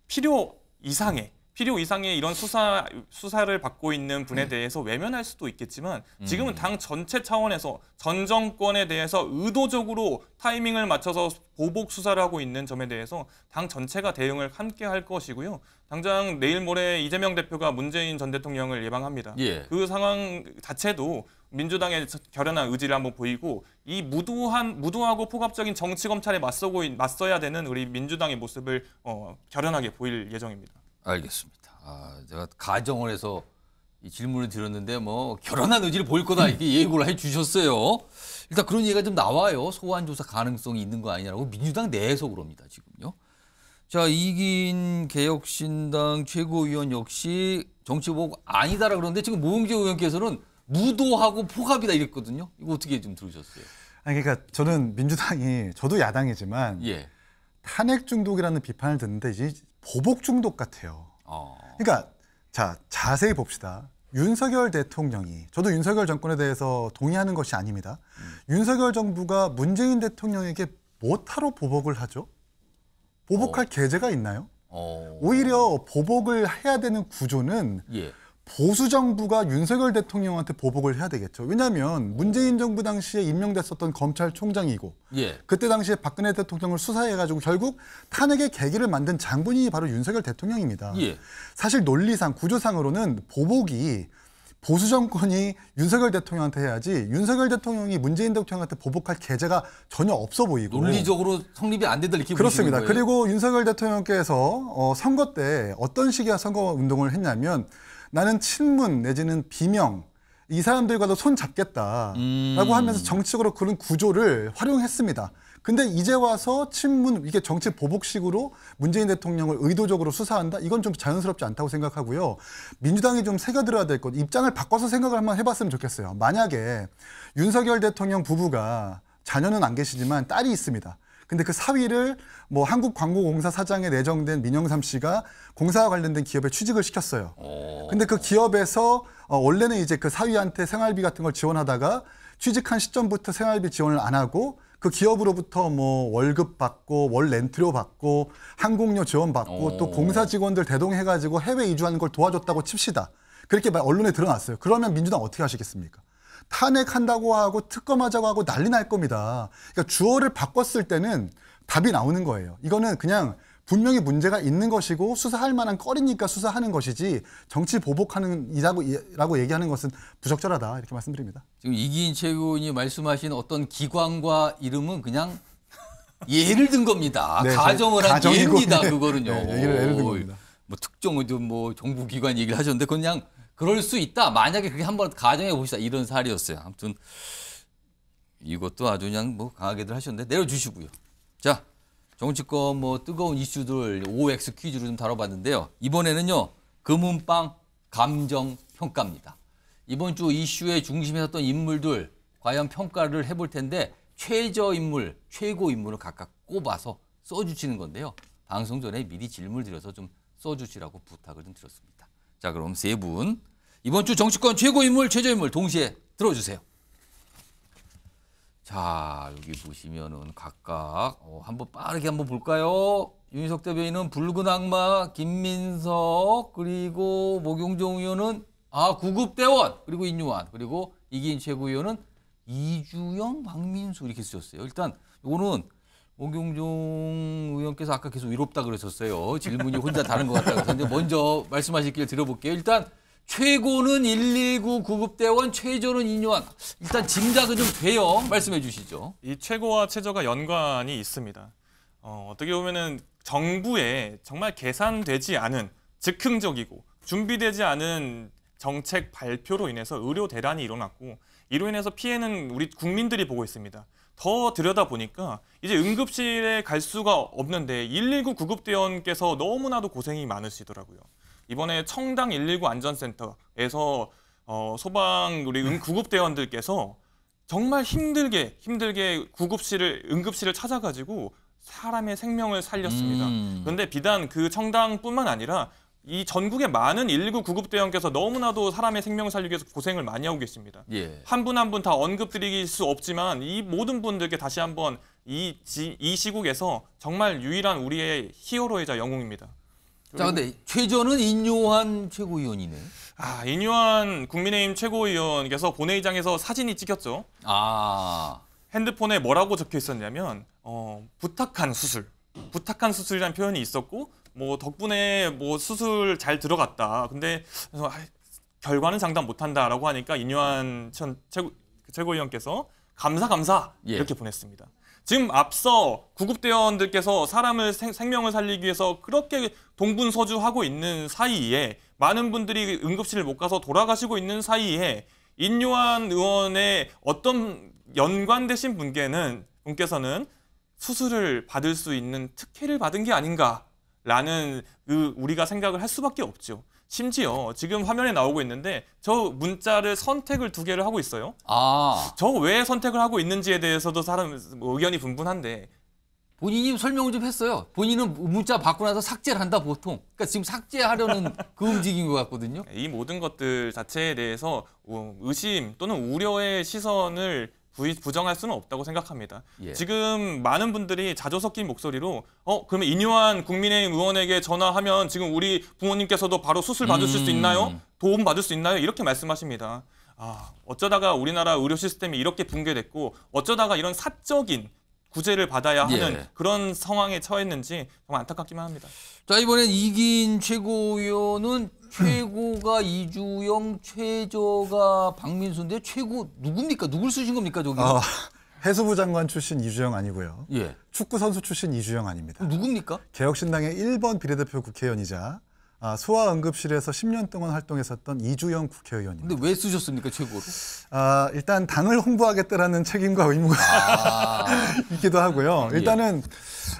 필요 이상의 필요 이상의 이런 수사 수사를 받고 있는 분에 음. 대해서 외면할 수도 있겠지만 음. 지금은 당 전체 차원에서 전 정권에 대해서 의도적으로 타이밍을 맞춰서 보복 수사를 하고 있는 점에 대해서 당 전체가 대응을 함께 할 것이고요. 당장 내일 모레 이재명 대표가 문재인 전 대통령을 예방합니다. 예. 그 상황 자체도 민주당의 결연한 의지를 한번 보이고 이 무도한 무도하고 폭압적인 정치 검찰에 맞서고 맞서야 되는 우리 민주당의 모습을 어, 결연하게 보일 예정입니다. 알겠습니다. 아, 제가 가정을 해서 이 질문을 드렸는데 뭐 결연한 의지를 보일 거다 이렇게 예고를 해 주셨어요. 일단 그런 얘기가 좀 나와요. 소환 조사 가능성이 있는 거 아니냐라고 민주당 내에서 그럽니다 지금요. 자 이긴 개혁신당 최고위원 역시 정치복 아니다라 그러는데 지금 모흥재 의원께서는 무도하고 포압이다 이랬거든요. 이거 어떻게 좀 들으셨어요? 아니 그러니까 저는 민주당이 저도 야당이지만 예. 탄핵 중독이라는 비판을 듣는데 이제 보복 중독 같아요. 어. 그러니까 자 자세히 봅시다. 윤석열 대통령이 저도 윤석열 정권에 대해서 동의하는 것이 아닙니다. 음. 윤석열 정부가 문재인 대통령에게 뭐타로 보복을 하죠? 보복할 어. 계제가 있나요? 어. 오히려 보복을 해야 되는 구조는 예. 보수 정부가 윤석열 대통령한테 보복을 해야 되겠죠. 왜냐하면 문재인 정부 당시에 임명됐었던 검찰총장이고 예. 그때 당시에 박근혜 대통령을 수사해가지고 결국 탄핵의 계기를 만든 장본인이 바로 윤석열 대통령입니다. 예. 사실 논리상 구조상으로는 보복이 보수 정권이 윤석열 대통령한테 해야지 윤석열 대통령이 문재인 대통령한테 보복할 계제가 전혀 없어 보이고 논리적으로 성립이 안 된다 이렇게 그렇습니다. 그리고 윤석열 대통령께서 어, 선거 때 어떤 식의 선거 운동을 했냐면 나는 친문 내지는 비명 이 사람들과도 손 잡겠다라고 음. 하면서 정치적으로 그런 구조를 활용했습니다. 근데 이제 와서 친문 이게 정치 보복식으로 문재인 대통령을 의도적으로 수사한다 이건 좀 자연스럽지 않다고 생각하고요 민주당이 좀 새겨들어야 될 것 입장을 바꿔서 생각을 한번 해봤으면 좋겠어요 만약에 윤석열 대통령 부부가 자녀는 안 계시지만 딸이 있습니다 근데 그 사위를 뭐 한국광고공사 사장에 내정된 민영삼 씨가 공사와 관련된 기업에 취직을 시켰어요. 어. 근데 그 기업에서 어, 원래는 이제 그 사위한테 생활비 같은 걸 지원하다가 취직한 시점부터 생활비 지원을 안 하고 그 기업으로부터 뭐 월급 받고 월 렌트료 받고 항공료 지원 받고 또 어. 공사 직원들 대동해가지고 해외 이주하는 걸 도와줬다고 칩시다. 그렇게 언론에 드러났어요. 그러면 민주당 어떻게 하시겠습니까? 탄핵한다고 하고 특검하자고 하고 난리 날 겁니다. 그러니까 주어를 바꿨을 때는 답이 나오는 거예요. 이거는 그냥 분명히 문제가 있는 것이고 수사할 만한 꺼리니까 수사하는 것이지 정치 보복하는 이라고, 얘기하는 것은 부적절하다 이렇게 말씀드립니다. 지금 이기인 최고원이 말씀하신 어떤 기관과 이름은 그냥 예를 든 겁니다. 네, 가정을 한 예입니다. 네, 그거는요. 네, 예를 든 겁니다. 뭐 특정 뭐 정부기관 얘기를 하셨는데 그냥 그럴 수 있다. 만약에 그게 한번 가정해 봅시다. 이런 사례였어요. 아무튼 이것도 아주 그냥 뭐 강하게들 하셨는데 내려주시고요. 자, 정치권 뭐 뜨거운 이슈들 OX 퀴즈로 좀 다뤄봤는데요. 이번에는요. 금은빵 감정 평가입니다. 이번 주 이슈의 중심에 섰던 인물들 과연 평가를 해볼 텐데 최저 인물, 최고 인물을 각각 꼽아서 써주시는 건데요. 방송 전에 미리 질문 드려서 좀 써주시라고 부탁을 좀 드렸습니다. 자, 그럼 세 분. 이번 주 정치권 최고 인물, 최저 인물 동시에 들어주세요. 자, 여기 보시면은 각각 어, 한번 빠르게 한번 볼까요? 윤석 대변인은 붉은 악마, 김민석, 그리고 모경종 의원은 아, 구급대원, 그리고 인유환, 그리고 이기인 최고위원은 이주영, 박민수 이렇게 쓰셨어요. 일단 이거는 오경종 의원께서 아까 계속 위롭다 그러셨어요. 질문이 혼자 다른 것 같다고. 근데 먼저 말씀하시길 들어볼게요. 일단 최고는 119 구급대원, 최저는 인요한. 일단 짐작은 좀 돼요. 말씀해 주시죠. 이 최고와 최저가 연관이 있습니다. 어, 어떻게 보면은 정부의 정말 계산되지 않은 즉흥적이고 준비되지 않은 정책 발표로 인해서 의료 대란이 일어났고 이로 인해서 피해는 우리 국민들이 보고 있습니다. 더 들여다보니까 이제 응급실에 갈 수가 없는데 119 구급대원께서 너무나도 고생이 많으시더라고요. 이번에 청당 119 안전센터에서 어, 소방 우리 응, 구급대원들께서 정말 힘들게 힘들게 구급실을 응급실을 찾아가지고 사람의 생명을 살렸습니다. 음. 그런데 비단 그 청당뿐만 아니라 이 전국의 많은 119 구급대원께서 너무나도 사람의 생명을 살리기 위해서 고생을 많이 하고 계십니다. 예. 한분 한 분 다 언급드릴 수 없지만 이 모든 분들께 다시 한번 이, 지, 이 시국에서 정말 유일한 우리의 히어로이자 영웅입니다. 자, 근데 최저는 인요한 최고위원이네. 아, 인요한 국민의힘 최고위원께서 본회의장에서 사진이 찍혔죠. 아. 핸드폰에 뭐라고 적혀 있었냐면 어, 부탁한 수술. 부탁한 수술이라는 표현이 있었고 뭐 덕분에 뭐 수술 잘 들어갔다. 근데 그래서 아, 결과는 장담 못한다라고 하니까 인유한전 최고 최고위원께서 감사 감사 예. 이렇게 보냈습니다. 지금 앞서 구급대원들께서 사람을 생, 명을 살리기 위해서 그렇게 동분서주하고 있는 사이에 많은 분들이 응급실을 못 가서 돌아가시고 있는 사이에 인유한 의원의 어떤 연관되신 분께는 분께서는 수술을 받을 수 있는 특혜를 받은 게 아닌가 라는 그 우리가 생각을 할 수밖에 없죠. 심지어 지금 화면에 나오고 있는데 저 문자를 선택을 두 개를 하고 있어요. 아. 저 왜 선택을 하고 있는지에 대해서도 사람 의견이 분분한데 본인이 설명을 좀 했어요. 본인은 문자 받고 나서 삭제를 한다 보통. 그러니까 지금 삭제하려는 그 움직인 것 같거든요. 이 모든 것들 자체에 대해서 어, 의심 또는 우려의 시선을 부정할 수는 없다고 생각합니다. 예. 지금 많은 분들이 자조 섞인 목소리로 어 그러면 이뇨한 국민의힘 의원에게 전화하면 지금 우리 부모님께서도 바로 수술 받으실 음. 수 있나요? 도움 받을 수 있나요? 이렇게 말씀하십니다. 아 어쩌다가 우리나라 의료 시스템이 이렇게 붕괴됐고 어쩌다가 이런 사적인 구제를 받아야 예. 하는 예. 그런 상황에 처했는지 정말 안타깝기만 합니다. 자 이번엔 이긴 최고위원은 최고가 이주영, 최저가 박민수인데 최고 누굽니까? 누굴 쓰신 겁니까 저기? 어, 해수부 장관 출신 이주영 아니고요. 예. 축구 선수 출신 이주영 아닙니다. 누굽니까? 개혁신당의 1번 비례대표 국회의원이자 아, 소아응급실에서 10년 동안 활동했었던 이주영 국회의원입니다. 근데 왜 쓰셨습니까, 최고로? 아, 일단 당을 홍보하겠다라는 책임과 의무가 아. 있기도 하고요. 예. 일단은 예.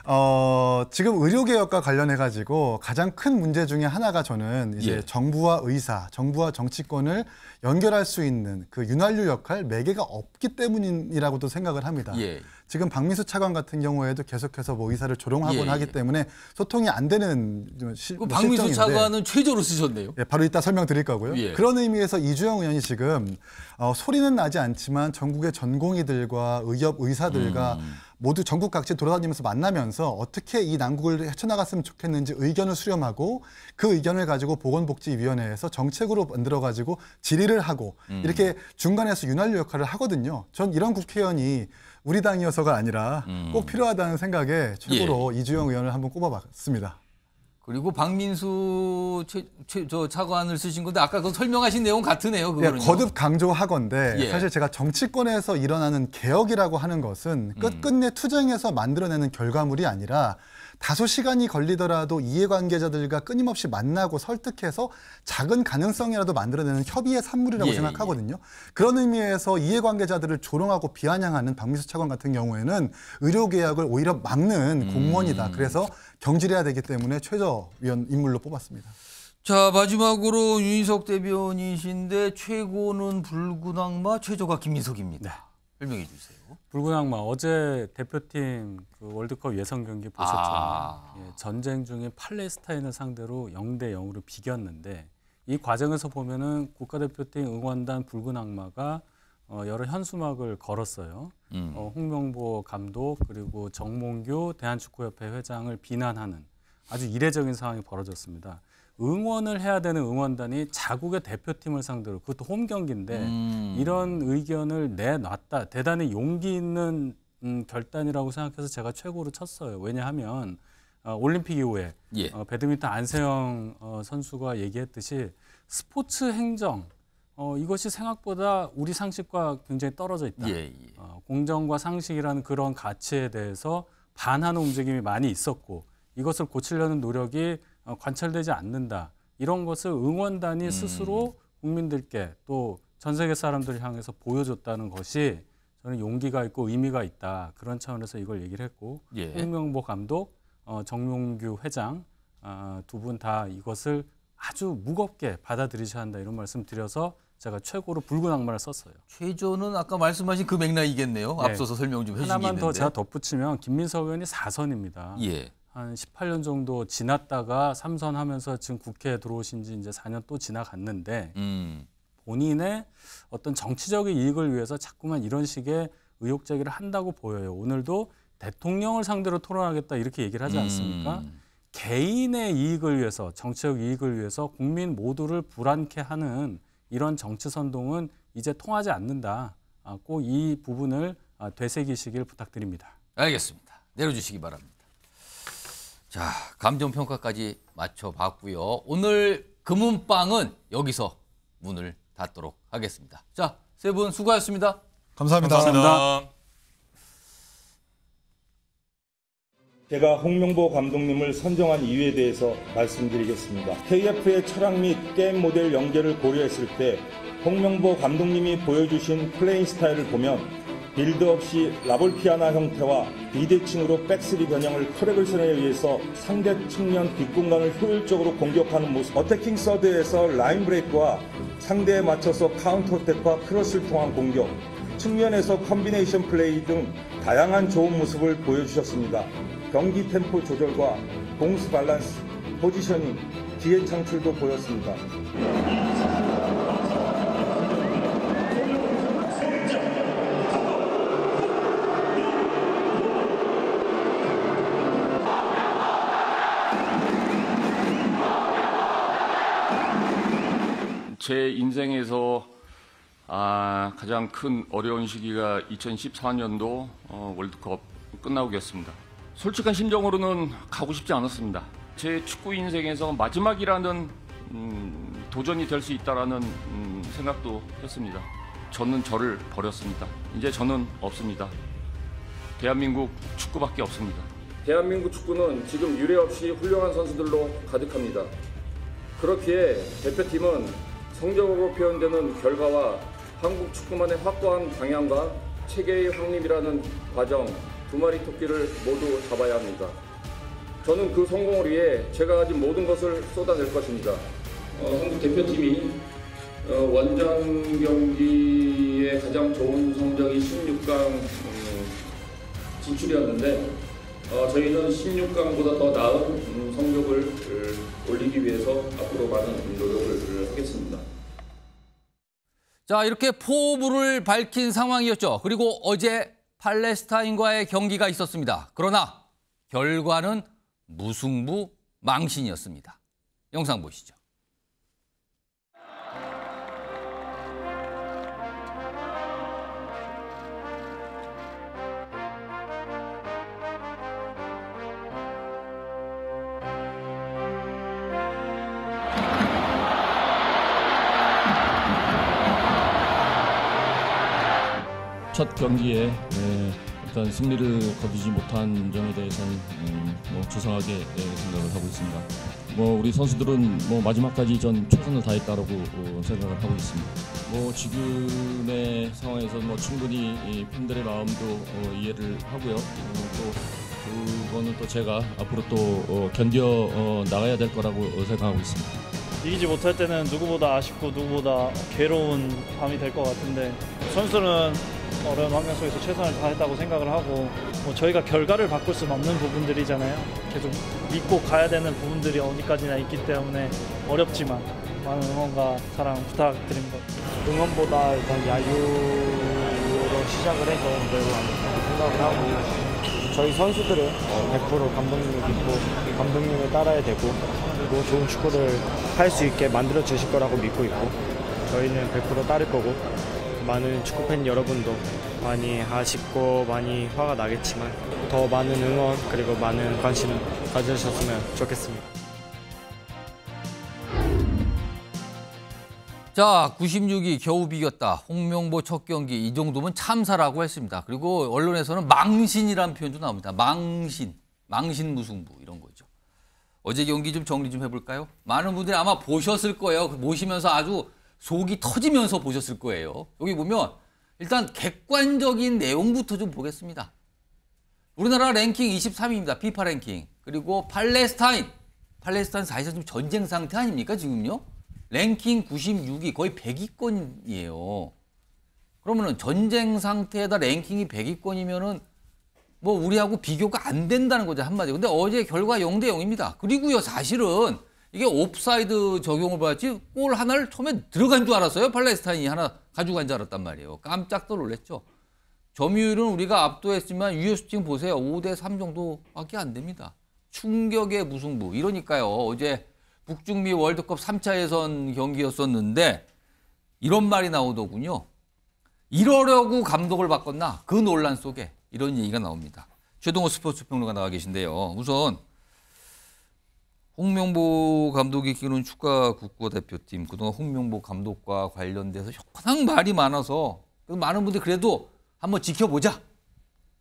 어, 지금 의료개혁과 관련해가지고 가장 큰 문제 중에 하나가 저는 이제 예. 정부와 의사, 정부와 정치권을 연결할 수 있는 그 윤활유 역할 매개가 없기 때문이라고도 생각을 합니다. 예. 지금 박민수 차관 같은 경우에도 계속해서 뭐 의사를 조롱하곤 예. 예 하기 예. 때문에 소통이 안 되는 시, 그 뭐 박민수 차관은 최저로 쓰셨네요. 예, 바로 이따 설명드릴 거고요. 예. 그런 의미에서 이주영 의원이 지금 어, 소리는 나지 않지만 전국의 전공의들과 의협 의사들과 음. 모두 전국 각지 돌아다니면서 만나면서 어떻게 이 난국을 헤쳐나갔으면 좋겠는지 의견을 수렴하고 그 의견을 가지고 보건복지위원회에서 정책으로 만들어 가지고 질의를 하고 음. 이렇게 중간에서 윤활유 역할을 하거든요. 전 이런 국회의원이 우리 당이어서가 아니라 음. 꼭 필요하다는 생각에 최고로 예. 이주영 의원을 한번 꼽아봤습니다. 그리고 박민수 최, 최, 저 차관을 쓰신 건데 아까 그 설명하신 내용 같으네요. 그거 예, 거듭 강조하건데 예. 사실 제가 정치권에서 일어나는 개혁이라고 하는 것은 음. 끝끝내 투쟁에서 만들어내는 결과물이 아니라 다소 시간이 걸리더라도 이해관계자들과 끊임없이 만나고 설득해서 작은 가능성이라도 만들어내는 협의의 산물이라고 예, 생각하거든요. 예. 그런 의미에서 이해관계자들을 조롱하고 비아냥하는 박민수 차관 같은 경우에는 의료계약을 오히려 막는 음. 공무원이다. 그래서 경질해야 되기 때문에 최저위원 인물로 뽑았습니다. 자 마지막으로 윤석 대변이신데 최고는 불구당마 최저가 김민석입니다. 네. 설명해 주세요. 불구양마 어제 대표팀 그 월드컵 예선 경기 보셨잖아 아. 예, 전쟁 중인 팔레스타인을 상대로 0 대 0으로 비겼는데 이 과정에서 보면은 국가대표팀 응원단 붉은 악마가 어, 여러 현수막을 걸었어요. 음. 어, 홍명보 감독 그리고 정몽규 대한축구협회 회장을 비난하는 아주 이례적인 상황이 벌어졌습니다. 응원을 해야 되는 응원단이 자국의 대표팀을 상대로 그것도 홈 경기인데 음. 이런 의견을 내놨다 대단히 용기 있는 음, 결단이라고 생각해서 제가 최고로 쳤어요. 왜냐하면 어, 올림픽 이후에 예. 어, 배드민턴 안세영 어, 선수가 얘기했듯이 스포츠 행정 어, 이것이 생각보다 우리 상식과 굉장히 떨어져 있다. 예, 예. 어, 공정과 상식이라는 그런 가치에 대해서 반하는 움직임이 많이 있었고 이것을 고치려는 노력이 어, 관찰되지 않는다. 이런 것을 응원단이 음. 스스로 국민들께 또 전 세계 사람들을 향해서 보여줬다는 것이 저는 용기가 있고 의미가 있다. 그런 차원에서 이걸 얘기를 했고 예. 홍명보 감독, 어, 정용규 회장 어, 두분 다 이것을 아주 무겁게 받아들이셔야 한다 이런 말씀 드려서 제가 최고로 붉은 악마를 썼어요. 최저는 아까 말씀하신 그 맥락이겠네요. 네. 앞서서 설명 좀 해주신 하나만 있는데. 더 제가 덧붙이면 김민석 의원이 4선입니다. 예. 한 18년 정도 지났다가 3선 하면서 지금 국회에 들어오신 지 이제 4년 또 지나갔는데 음. 본인의 어떤 정치적인 이익을 위해서 자꾸만 이런 식의 의혹 제기를 한다고 보여요. 오늘도 대통령을 상대로 토론하겠다 이렇게 얘기를 하지 음. 않습니까? 음. 개인의 이익을 위해서 정치적 이익을 위해서 국민 모두를 불안케 하는 이런 정치 선동은 이제 통하지 않는다. 꼭 이 부분을 되새기시길 부탁드립니다. 알겠습니다. 내려주시기 바랍니다. 자, 감정평가까지 맞춰봤고요. 오늘 금은빵은 여기서 문을 닫도록 하겠습니다. 자, 세 분 수고하셨습니다 감사합니다. 감사합니다. 감사합니다. 제가 홍명보 감독님을 선정한 이유에 대해서 말씀드리겠습니다. KF의 철학 및 게임 모델 연계를 고려했을 때 홍명보 감독님이 보여주신 플레인 스타일을 보면 빌드 없이 라볼피아나 형태와 비대칭으로 백스리 변형을 커레을선에 의해서 상대 측면 뒷공간을 효율적으로 공격하는 모습 어택킹 서드에서 라인 브레이크와 상대에 맞춰서 카운터 어택과 크로스를 통한 공격 측면에서 컨비네이션 플레이 등 다양한 좋은 모습을 보여주셨습니다. 경기 템포 조절과 공수 밸런스, 포지셔닝, 기회 창출도 보였습니다. 제 인생에서 아, 가장 큰 어려운 시기가 2014년도 어, 월드컵 끝나고였습니다. 솔직한 심정으로는 가고 싶지 않았습니다. 제 축구 인생에서 마지막이라는 음, 도전이 될 수 있다라는 음, 생각도 했습니다. 저는 저를 버렸습니다. 이제 저는 없습니다. 대한민국 축구밖에 없습니다. 대한민국 축구는 지금 유례 없이 훌륭한 선수들로 가득합니다. 그렇기에 대표팀은 성적으로 표현되는 결과와 한국 축구만의 확고한 방향과 체계의 확립이라는 과정, 두 마리 토끼를 모두 잡아야 합니다. 저는 그 성공을 위해 제가 가진 모든 것을 쏟아낼 것입니다. 어, 한국 대표팀이 어, 원정 경기에 가장 좋은 성적이 16강 음, 진출이었는데 어, 저희는 16강보다 더 나은 음, 성적을 음, 올리기 위해서 앞으로 많은 노력을 하겠습니다. 자 이렇게 포부를 밝힌 상황이었죠. 그리고 어제 팔레스타인과의 경기가 있었습니다. 그러나 결과는 무승부 망신이었습니다. 영상 보시죠. 첫 경기에 일단 네, 승리를 거두지 못한 점에 대해서는 음, 뭐 죄송하게 네, 생각을 하고 있습니다. 뭐 우리 선수들은 뭐 마지막까지 전 최선을 다했다라고 어, 생각을 하고 있습니다. 뭐 지금의 상황에서 뭐 충분히 팬들의 마음도 어, 이해를 하고요. 어, 또 그거는 또 제가 앞으로 또 견뎌 나가야 될 거라고 생각하고 있습니다. 이기지 못할 때는 누구보다 아쉽고 누구보다 괴로운 밤이 될 것 같은데 선수는 어려운 환경 속에서 최선을 다했다고 생각을 하고 뭐 저희가 결과를 바꿀 수는 없는 부분들이잖아요. 계속 믿고 가야 되는 부분들이 어디까지나 있기 때문에 어렵지만 많은 응원과 사랑 부탁드립니다. 응원보다 일단 야유로 시작을 해서 매우 생각을 하고 저희 선수들은 100% 어, 감독님을 믿고 감독님을 따라야 되고 또 좋은 축구를 할 수 있게 만들어 주실 거라고 믿고 있고 저희는 100% 따를 거고 많은 축구팬 여러분도 많이 아쉽고 많이 화가 나겠지만 더 많은 응원 그리고 많은 관심을 가져주셨으면 좋겠습니다. 자, 96이 겨우 비겼다. 홍명보 첫 경기 이 정도면 참사라고 했습니다. 그리고 언론에서는 망신이라는 표현도 나옵니다. 망신, 망신 무승부 이런 거죠. 어제 경기 좀 정리 좀 해볼까요? 많은 분들이 아마 보셨을 거예요. 보시면서 아주 속이 터지면서 보셨을 거예요. 여기 보면 일단 객관적인 내용부터 좀 보겠습니다. 우리나라 랭킹 23위입니다. 피파 랭킹. 그리고 팔레스타인. 팔레스타인 사이에서 전쟁 상태 아닙니까? 지금요? 랭킹 96위 거의 100위권이에요. 그러면은 전쟁 상태에다 랭킹이 100위권이면은 뭐 우리하고 비교가 안 된다는 거죠 한마디. 근데 어제 결과 0대 0입니다. 그리고요 사실은 이게 옵사이드 적용을 받지 골 하나를 처음에 들어간 줄 알았어요. 팔레스타인이 하나 가져간 줄 알았단 말이에요. 깜짝 놀랐죠. 점유율은 우리가 압도했지만 유효수 지 보세요. 5대 3 정도밖에 안 됩니다. 충격의 무승부. 이러니까요. 어제 북중미 월드컵 3차 예선 경기였었는데 이런 말이 나오더군요. 이러려고 감독을 바꿨나? 그 논란 속에 이런 얘기가 나옵니다. 최동호 스포츠 평론가 나와 계신데요. 우선 홍명보 감독이 이끄는 축가 국가 대표팀 그동안 홍명보 감독과 관련돼서 항상 말이 많아서 많은 분들이 그래도 한번 지켜보자.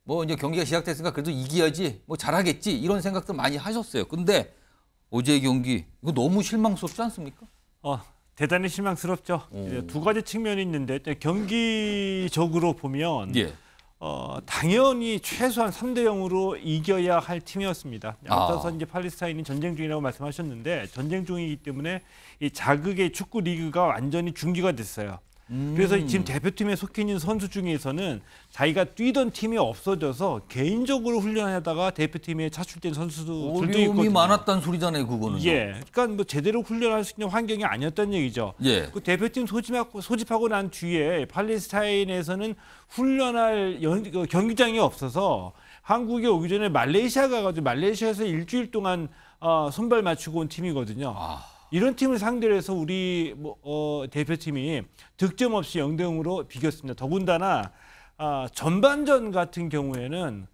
뭐 이제 경기가 시작됐으니까 그래도 이기야지. 뭐 잘하겠지. 이런 생각들 많이 하셨어요. 근데 어제 경기 이거 너무 실망스럽지 않습니까? 어, 대단히 실망스럽죠. 오. 어. 예, 두 가지 측면이 있는데 경기적으로 보면 예. 어, 당연히 최소한 3대 0으로 이겨야 할 팀이었습니다. 아. 앞서서 아. 이제 팔레스타인이 전쟁 중이라고 말씀하셨는데 전쟁 중이기 때문에 이 자극의 축구 리그가 완전히 중지가 됐어요. 음. 그래서 지금 대표팀에 속해 있는 선수 중에서는 자기가 뛰던 팀이 없어져서 개인적으로 훈련하다가 대표팀에 차출된 선수들도 있고 많았단 소리잖아요, 그거는. 예, 그러니까 뭐 제대로 훈련할 수 있는 환경이 아니었던 얘기죠. 예. 그 대표팀 소집하고, 소집하고 난 뒤에 팔레스타인에서는 훈련할 연, 그 경기장이 없어서 한국에 오기 전에 말레이시아 가가지고 말레이시아에서 일주일 동안 어, 선발 맞추고 온 팀이거든요. 아. 이런 팀을 상대로 해서 우리 뭐, 어, 대표팀이 득점 없이 영대0으로 비겼습니다. 더군다나 아, 전반전 같은 경우에는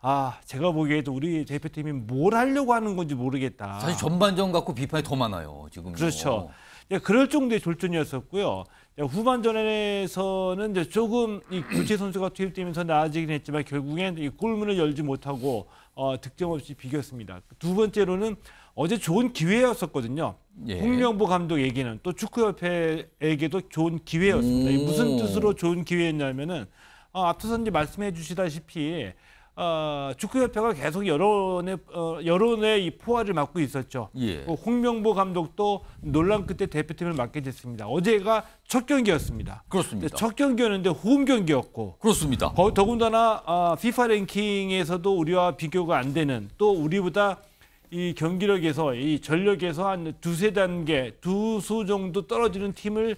아 제가 보기에도 우리 대표팀이 뭘 하려고 하는 건지 모르겠다. 사실 전반전 갖고 비판이 더 많아요 지금. 그렇죠. 예, 그럴 정도의 졸전이었었고요. 예, 후반전에서는 이제 조금 이 교체 선수가 투입되면서 나아지긴 했지만 결국엔 이 골문을 열지 못하고 어, 득점 없이 비겼습니다. 두 번째로는 어제 좋은 기회였었거든요. 예. 홍명보 감독 얘기는 또 축구협회에게도 좋은 기회였습니다. 음. 무슨 뜻으로 좋은 기회였냐면은 어, 앞서서 이제 말씀해 주시다시피 어, 축구협회가 계속 여론의 어, 여론의 이 포화를 맡고 있었죠. 예. 어, 홍명보 감독도 논란 끝에 대표팀을 맡게 됐습니다. 어제가 첫 경기였습니다. 그렇습니다. 첫 경기였는데 홈 경기였고 그렇습니다. 거, 더군다나 어, FIFA 랭킹에서도 우리와 비교가 안 되는 또 우리보다 이 경기력에서 이 전력에서 한 두세 단계, 두 수 정도 떨어지는 팀을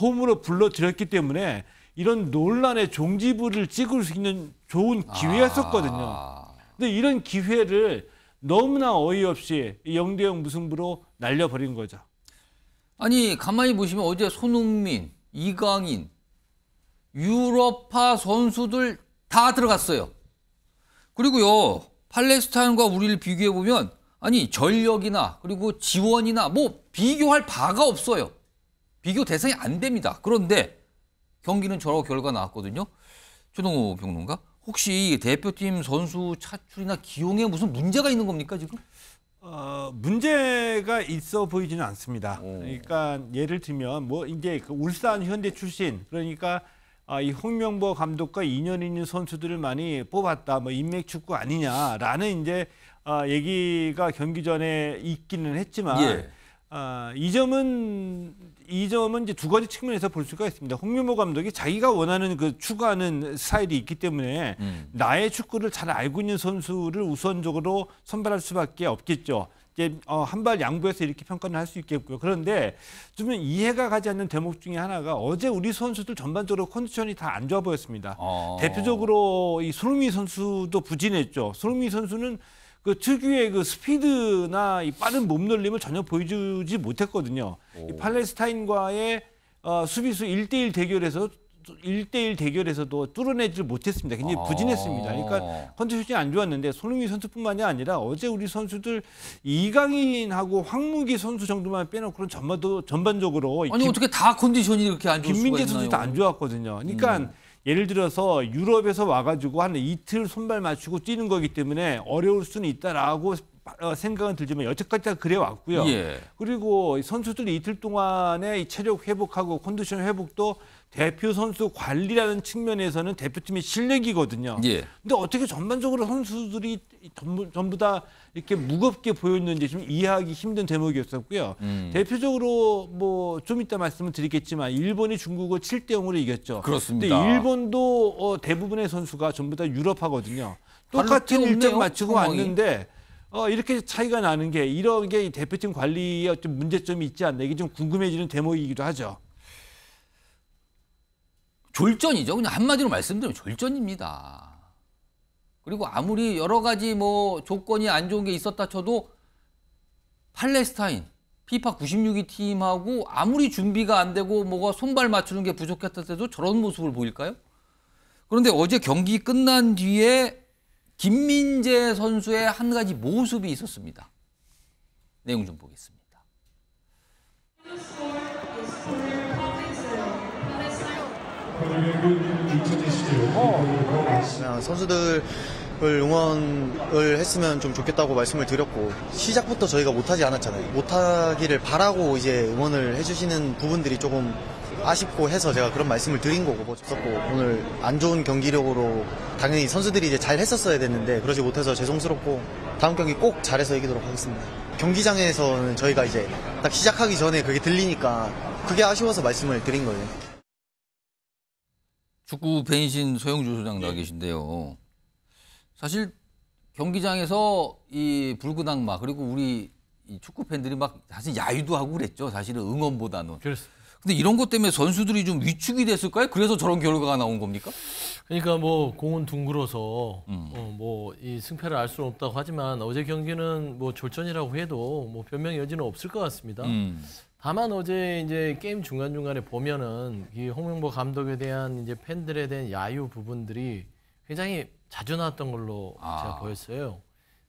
홈으로 불러들였기 때문에 이런 논란의 종지부를 찍을 수 있는 좋은 기회였었거든요. 아. 근데 이런 기회를 너무나 어이없이 영대0 무승부로 날려버린 거죠. 아니 가만히 보시면 어제 손흥민, 이강인, 유럽파 선수들 다 들어갔어요. 그리고요 팔레스타인과 우리를 비교해 보면 아니 전력이나 그리고 지원이나 뭐 비교할 바가 없어요. 비교 대상이 안 됩니다. 그런데 경기는 저러고 결과 나왔거든요. 초동호 평론가 혹시 대표팀 선수 차출이나 기용에 무슨 문제가 있는 겁니까 지금? 어, 문제가 있어 보이지는 않습니다. 오. 그러니까 예를 들면 뭐 이제 그 울산 현대 출신 그러니까 아, 이 홍명보 감독과 인연 있는 선수들을 많이 뽑았다. 뭐 인맥 축구 아니냐라는 이제 아, 얘기가 경기 전에 있기는 했지만 예. 아, 이 점은 이 점은 이제 두 가지 측면에서 볼 수가 있습니다. 홍명보 감독이 자기가 원하는 그 추구하는 스타일이 있기 때문에 음. 나의 축구를 잘 알고 있는 선수를 우선적으로 선발할 수밖에 없겠죠. 이제 어, 한발 양보해서 이렇게 평가를 할 수 있겠고요. 그런데 좀 이해가 가지 않는 대목 중에 하나가 어제 우리 선수들 전반적으로 컨디션이 다 안 좋아 보였습니다. 어. 대표적으로 이 손흥민 선수도 부진했죠. 손흥민 선수는 그 특유의 그 스피드나 이 빠른 몸놀림을 전혀 보여주지 못했거든요. 이 팔레스타인과의 어, 수비수 일대일 대결에서 일대일 대결에서도 뚫어내지 못했습니다. 굉장히 아. 부진했습니다. 그러니까 컨디션이 안 좋았는데 손흥민 선수뿐만이 아니라 어제 우리 선수들 이강인하고 황무기 선수 정도만 빼놓고는 전반도 전반적으로 아니 어떻게 다 컨디션이 그렇게안 좋을 수요 김민재 선수도 안 좋았거든요. 그러니까 음. 예를 들어서 유럽에서 와가지고 한 이틀 손발 맞추고 뛰는 거기 때문에 어려울 수는 있다라고 어, 생각은 들지만 여태까지 다 그래 왔고요. 예. 그리고 선수들이 이틀 동안에 체력 회복하고 컨디션 회복도 대표 선수 관리라는 측면에서는 대표팀의 실력이거든요. 예. 근데 어떻게 전반적으로 선수들이 전부, 전부 다 이렇게 무겁게 보였는지 좀 이해하기 힘든 대목이었었고요. 음. 대표적으로 뭐좀 이따 말씀을 드리겠지만 일본이 중국을 7대 0으로 이겼죠. 그렇습니다. 근데 일본도 어, 대부분의 선수가 전부 다 유럽하거든요. 똑같은 일정 맞추고 왔는데 어, 이렇게 차이가 나는 게 이런 게 대표팀 관리의 좀 문제점이 있지 않나 이게 좀 궁금해지는 대목이기도 하죠. 졸전이죠. 그냥 한마디로 말씀드리면 졸전입니다. 그리고 아무리 여러 가지 뭐 조건이 안 좋은 게 있었다 쳐도 팔레스타인, 피파 96이 팀하고 아무리 준비가 안 되고 뭐가 손발 맞추는 게 부족했을 때도 저런 모습을 보일까요? 그런데 어제 경기 끝난 뒤에 김민재 선수의 한 가지 모습이 있었습니다. 내용 좀 보겠습니다. 어. 선수들을 응원을 했으면 좀 좋겠다고 말씀을 드렸고 시작부터 저희가 못하지 않았잖아요. 못하기를 바라고 이제 응원을 해주시는 부분들이 조금 아쉽고 해서 제가 그런 말씀을 드린 거고 뭐었고 오늘 안 좋은 경기력으로 당연히 선수들이 이제 잘 했었어야 됐는데 그러지 못해서 죄송스럽고 다음 경기 꼭 잘해서 이기도록 하겠습니다. 경기장에서는 저희가 이제 딱 시작하기 전에 그게 들리니까 그게 아쉬워서 말씀을 드린 거예요. 축구 벤신 소영주 소장 나 예. 계신데요. 사실 경기장에서 이 붉은 악마 그리고 우리 이 축구 팬들이 막 사실 야유도 하고 그랬죠. 사실은 응원보다는. 그렇습니다. 근데 이런 것 때문에 선수들이 좀 위축이 됐을까요? 그래서 저런 결과가 나온 겁니까? 그러니까 뭐 공은 둥그러서 음. 어, 뭐이 승패를 알 수는 없다고 하지만 어제 경기는 뭐 졸전이라고 해도 뭐 변명 여지는 없을 것 같습니다. 음. 다만 어제 이제 게임 중간 중간에 보면은 이 홍명보 감독에 대한 이제 팬들에 대한 야유 부분들이 굉장히 자주 나왔던 걸로 아. 제가 보였어요.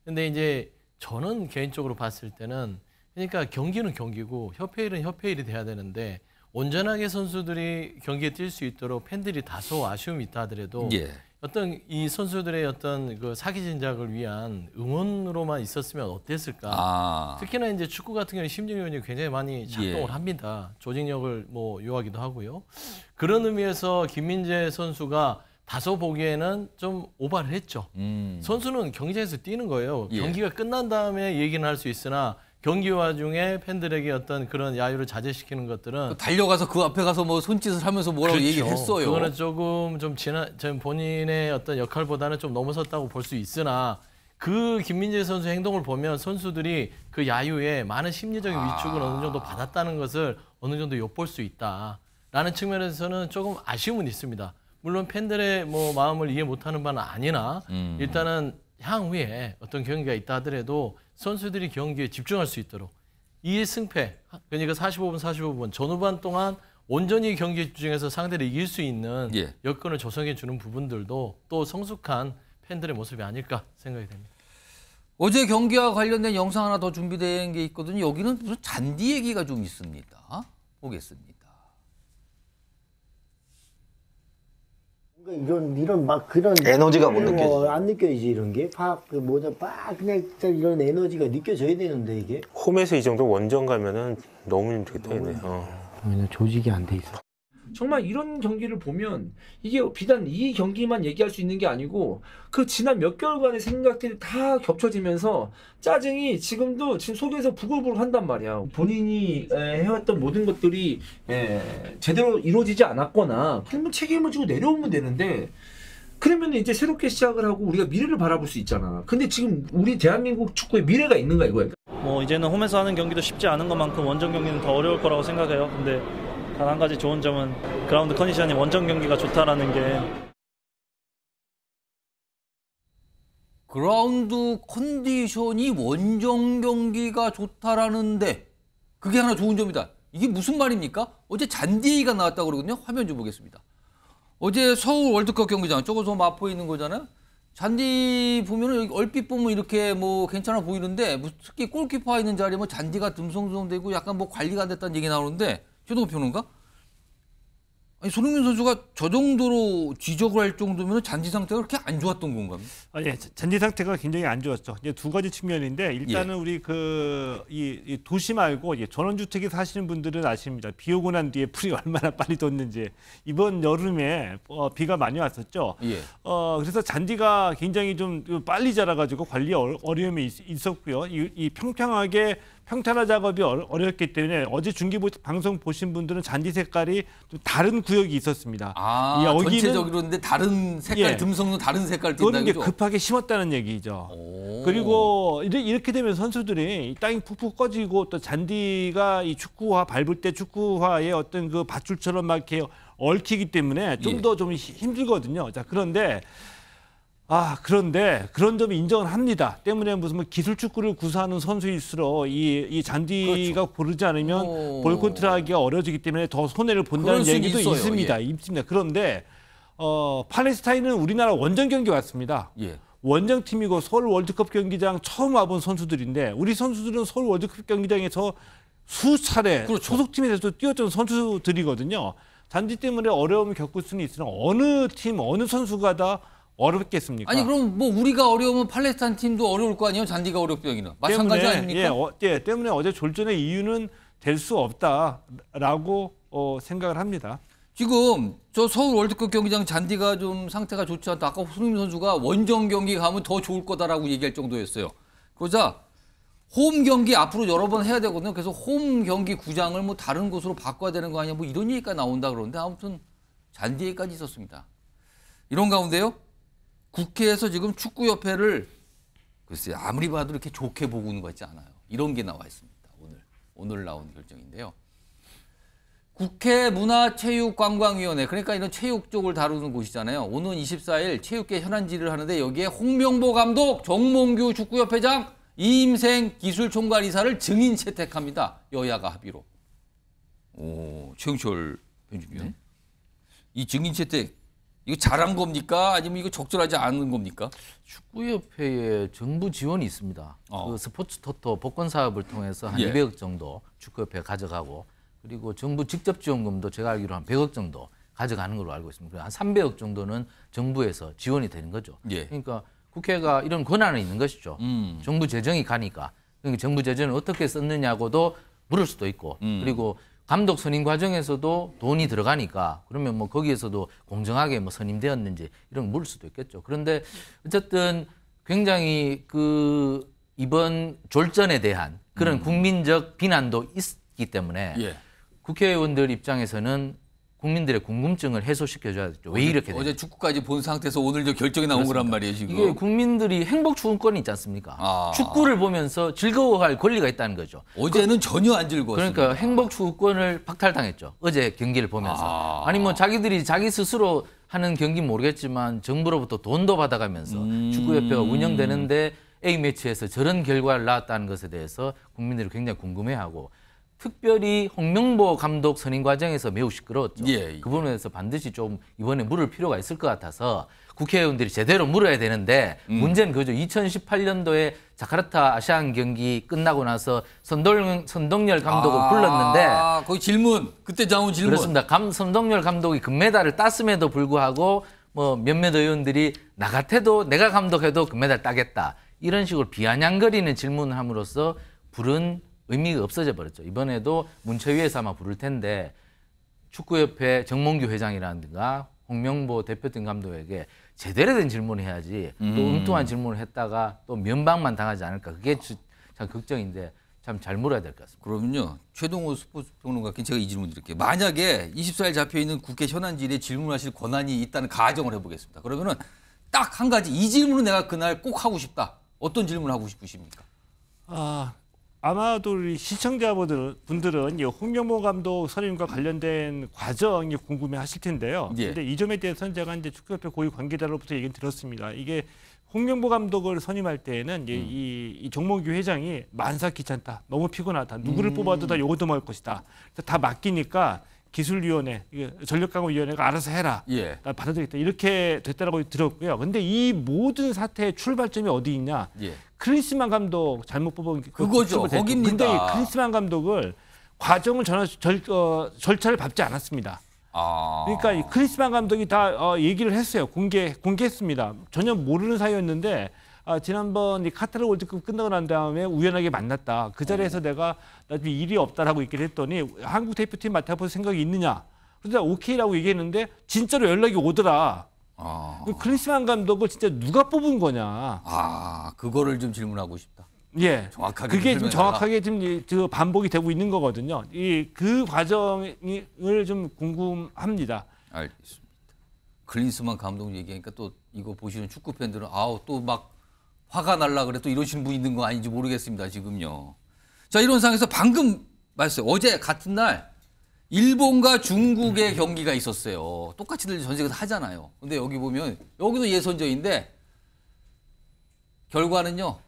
근데 이제 저는 개인적으로 봤을 때는 그러니까 경기는 경기고 협회일은 협회일이 돼야 되는데 온전하게 선수들이 경기에 뛸 수 있도록 팬들이 다소 아쉬움이 있다 하더라도 예. 어떤 이 선수들의 어떤 그 사기 진작을 위한 응원으로만 있었으면 어땠을까? 아. 특히나 이제 축구 같은 경우는 심리 요인이 굉장히 많이 작동을 예. 합니다. 조직력을 뭐 요하기도 하고요. 그런 의미에서 김민재 선수가 다소 보기에는 좀 오바를 했죠. 음. 선수는 경기장에서 뛰는 거예요. 예. 경기가 끝난 다음에 얘기는 할 수 있으나 경기 와중에 팬들에게 어떤 그런 야유를 자제시키는 것들은 달려가서 그 앞에 가서 뭐 손짓을 하면서 뭐라고 그렇죠. 얘기했어요. 그거는 조금 좀 지나 좀 본인의 어떤 역할보다는 좀 넘어섰다고 볼 수 있으나 그 김민재 선수 행동을 보면 선수들이 그 야유에 많은 심리적인 아. 위축을 아... 어느 정도 받았다는 것을 어느 정도 엿볼 수 있다라는 측면에서는 조금 아쉬움은 있습니다. 물론 팬들의 뭐 마음을 이해 못하는 바는 아니나 음... 일단은 향후에 어떤 경기가 있다 하더라도 선수들이 경기에 집중할 수 있도록 이의 승패, 그러니까 45분, 45분 전후반 동안 온전히 경기에 집중해서 상대를 이길 수 있는 예. 여건을 조성해 주는 부분들도 또 성숙한 팬들의 모습이 아닐까 생각이 됩니다. 어제 경기와 관련된 영상 하나 더 준비된 게 있거든요. 여기는 무슨 잔디 얘기가 좀 있습니다. 보겠습니다. 이런 이런 막 그런 에너지가 못 뭐 느껴지. 안 느껴지지 이런 게. 팍그 뭐냐 팍 그냥 진짜 이런 에너지가 느껴져야 되는데 이게. 홈에서 이 정도 원정 가면은 너무 힘들겠다. 너무... 어. 조직이 안 돼 있어. 정말 이런 경기를 보면 이게 비단 이 경기만 얘기할 수 있는 게 아니고 그 지난 몇 개월간의 생각들이 다 겹쳐지면서 짜증이 지금도 지금 속에서 부글부글 한단 말이야. 본인이 해왔던 모든 것들이 제대로 이루어지지 않았거나 그러면 책임을 지고 내려오면 되는데 그러면 이제 새롭게 시작을 하고 우리가 미래를 바라볼 수 있잖아. 근데 지금 우리 대한민국 축구에 미래가 있는가 이거야. 뭐 이제는 홈에서 하는 경기도 쉽지 않은 것만큼 원정 경기는 더 어려울 거라고 생각해요. 근데 한 가지 좋은 점은 그라운드 컨디션이 원정 경기가 좋다라는 게 그라운드 컨디션이 원정 경기가 좋다라는데 그게 하나 좋은 점이다. 이게 무슨 말입니까? 어제 잔디가 나왔다고 그러거든요. 화면 좀 보겠습니다. 어제 서울 월드컵 경기장 조금서마포 있는 거잖아요. 잔디 보면은 얼핏 보면 이렇게 뭐 괜찮아 보이는데 뭐 특히 골키퍼 있는 자리에 뭐 잔디가 듬성듬성되고 약간 뭐 관리가 안 됐다는 얘기 나오는데 최동호 평론가? 아니, 손흥민 선수가 저 정도로 지적을 할 정도면 잔디 상태가 그렇게 안 좋았던 건가 아, 예, 잔디 상태가 굉장히 안 좋았죠. 이제 두 가지 측면인데 일단은 예. 우리 그이 도시 말고 예, 전원주택에 사시는 분들은 아십니다. 비 오고 난 뒤에 풀이 얼마나 빨리 떴는지 이번 여름에 어, 비가 많이 왔었죠. 예. 어, 그래서 잔디가 굉장히 좀 빨리 자라가지고 관리 어, 어려움이 있, 었고요 이, 이 평평하게 평탄화 작업이 어려웠기 때문에 어제 중기 방송 보신 분들은 잔디 색깔이 좀 다른 구역이 있었습니다. 아, 여기는, 전체적으로 근데 다른 색깔, 예, 듬성도 다른 색깔 띈다는 게 급하게 심었다는 얘기죠. 오. 그리고 이렇게 되면 선수들이 땅이 푹푹 꺼지고 또 잔디가 이 축구화 밟을 때 축구화의 어떤 그 밧줄처럼 막 이렇게 얽히기 때문에 좀 더좀 예. 힘들거든요. 자, 그런데 아 그런데 그런 점이 인정을 합니다. 때문에 무슨 뭐 기술 축구를 구사하는 선수일수록 이, 이 잔디가 그렇죠. 고르지 않으면 오. 볼 컨트롤하기가 어려지기 때문에 더 손해를 본다는 얘기도 있어요. 있습니다 예. 있습니다. 그런데 어, 팔레스타인은 우리나라 원정 경기 왔습니다. 예. 원정팀이고 서울 월드컵 경기장 처음 와본 선수들인데 우리 선수들은 서울 월드컵 경기장에서 수차례 그렇죠. 소속팀에서 뛰었던 선수들이거든요. 잔디 때문에 어려움을 겪을 수는 있으나 어느 팀, 어느 선수가 다 어렵겠습니까? 아니 그럼 뭐 우리가 어려우면 팔레스타인 팀도 어려울 거 아니에요? 잔디가 어렵기는 마찬가지 아닙니까? 예, 어, 예, 때문에 어제 졸전의 이유는 될 수 없다라고 어, 생각을 합니다. 지금 저 서울 월드컵 경기장 잔디가 좀 상태가 좋지 않다. 아까 손흥민 선수가 원정 경기 가면 더 좋을 거다라고 얘기할 정도였어요. 그러자 홈 경기 앞으로 여러 번 해야 되거든요. 그래서 홈 경기 구장을 뭐 다른 곳으로 바꿔야 되는 거 아니야? 뭐 이런 얘기가 나온다 그러는데 아무튼 잔디 얘까지 있었습니다. 이런 가운데요. 국회에서 지금 축구협회를 글쎄 아무리 봐도 이렇게 좋게 보고 있는 것 같지 않아요. 이런 게 나와 있습니다. 오늘 오늘 나온 결정인데요. 국회 문화체육관광위원회 그러니까 이런 체육 쪽을 다루는 곳이잖아요. 오는 24일 체육계 현안질을 하는데 여기에 홍명보 감독, 정몽규 축구협회장, 이임생 기술총괄 이사를 증인 채택합니다. 여야가 합의로. 오, 최영철 편집위원. 네? 이 증인 채택 이거 잘한 겁니까? 아니면 이거 적절하지 않은 겁니까? 축구협회에 정부 지원이 있습니다. 어. 그 스포츠 토토 복권 사업을 통해서 한 예. 200억 정도 축구협회가 가져가고 그리고 정부 직접 지원금도 제가 알기로 한 100억 정도 가져가는 걸로 알고 있습니다. 한 300억 정도는 정부에서 지원이 되는 거죠. 예. 그러니까 국회가 이런 권한이 있는 것이죠. 음. 정부 재정이 가니까 그러니까 정부 재정을 어떻게 썼느냐고도 물을 수도 있고 음. 그리고 감독 선임 과정에서도 돈이 들어가니까 그러면 뭐 거기에서도 공정하게 뭐 선임되었는지 이런 걸 물을 수도 있겠죠. 그런데 어쨌든 굉장히 그 이번 졸전에 대한 그런 음. 국민적 비난도 있기 때문에 예. 국회의원들 입장에서는 국민들의 궁금증을 해소시켜줘야죠. 왜 이렇게 되 어제 축구까지 본 상태에서 오늘 저 결정이 나온 그렇습니다. 거란 말이에요, 지금. 이게 국민들이 행복 주문권이 있지 않습니까? 아. 축구를 보면서 즐거워할 권리가 있다는 거죠. 어제는 그, 전혀 안 즐거웠어요. 그러니까 행복 주문권을 박탈당했죠. 어제 경기를 보면서. 아. 니뭐 자기들이 자기 스스로 하는 경기 모르겠지만 정부로부터 돈도 받아가면서 음. 축구협회가 운영되는데 A매치에서 저런 결과를 낳았다는 것에 대해서 국민들이 굉장히 궁금해하고 특별히 홍명보 감독 선임 과정에서 매우 시끄러웠죠. 예, 예. 그 부분에서 반드시 좀 이번에 물을 필요가 있을 것 같아서 국회의원들이 제대로 물어야 되는데 음. 문제는 그죠. 2018년도에 자카르타 아시안 경기 끝나고 나서 선동, 선동열 감독을 아, 불렀는데 거 질문 그때 자온 질문 그렇습니다. 감, 선동열 감독이 금메달을 땄음에도 불구하고 뭐 몇몇 의원들이 나 같아도 내가 감독해도 금메달 따겠다 이런 식으로 비아냥거리는 질문함으로써 불은 의미가 없어져 버렸죠. 이번에도 문체위에서 아마 부를 텐데 축구협회 정몽규 회장이라든가 홍명보 대표팀 감독에게 제대로 된 질문을 해야지 음. 또 엉뚱한 질문을 했다가 또 면박만 당하지 않을까 그게 참 걱정인데 참 잘 물어야 될 것 같습니다. 그러면요 최동호 스포츠 평론가께 제가 이 질문 드릴게요. 만약에 24일 잡혀 있는 국회 현안 질의에 질문하실 권한이 있다는 가정을 해보겠습니다. 그러면은 딱 한 가지 이질문을 내가 그날 꼭 하고 싶다. 어떤 질문을 하고 싶으십니까? 아 아마도 우리 시청자분들은 이 홍명보 감독 선임과 관련된 과정이 궁금해하실 텐데요. 예. 근데 이 점에 대해서는 제가 이제 축구협회 고위 관계자로부터 얘기를 들었습니다. 이게 홍명보 감독을 선임할 때에는 음. 이, 이 정몽규 회장이 만사 귀찮다, 너무 피곤하다, 누구를 음. 뽑아도 다 요것도 먹을 것이다. 다 맡기니까 기술위원회, 전력강화위원회가 알아서 해라. 예. 받아들이겠다. 이렇게 됐다라고 들었고요. 근데 이 모든 사태의 출발점이 어디 있냐? 예. 크리스만 감독 잘못 뽑은 그 그거죠. 그 거깁니다. 근데 크리스만 감독을 과정을 전 절, 어, 절차를 밟지 않았습니다. 아... 그러니까 이 크리스만 감독이 다 어, 얘기를 했어요. 공개 공개했습니다. 전혀 모르는 사이였는데 아, 지난번 이 카타르 월드컵 끝나고 난 다음에 우연하게 만났다. 그 자리에서 어... 내가 나중에 일이 없다라고 얘기를 했더니 한국 대표팀 맡아볼 생각이 있느냐. 그러자 오케이라고 얘기했는데 진짜로 연락이 오더라. 아. 클린스만 그 감독을 진짜 누가 뽑은 거냐. 아, 그거를 좀 질문하고 싶다. 예. 정확하게 그게 지 정확하게 지금 그 반복이 되고 있는 거거든요. 이 그 과정을 좀 궁금합니다. 알겠습니다. 클린스만 감독 얘기하니까 또 이거 보시는 축구 팬들은 아우 또 막 화가 날라 그래 또 이러신 분 있는 거 아닌지 모르겠습니다. 지금요. 자, 이런 상황에서 방금 말씀 어제 같은 날 일본과 중국의 경기가 있었어요. 똑같이전 세계에서 하잖아요. 근데 여기 보면 여기도 예선전인데 결과는요.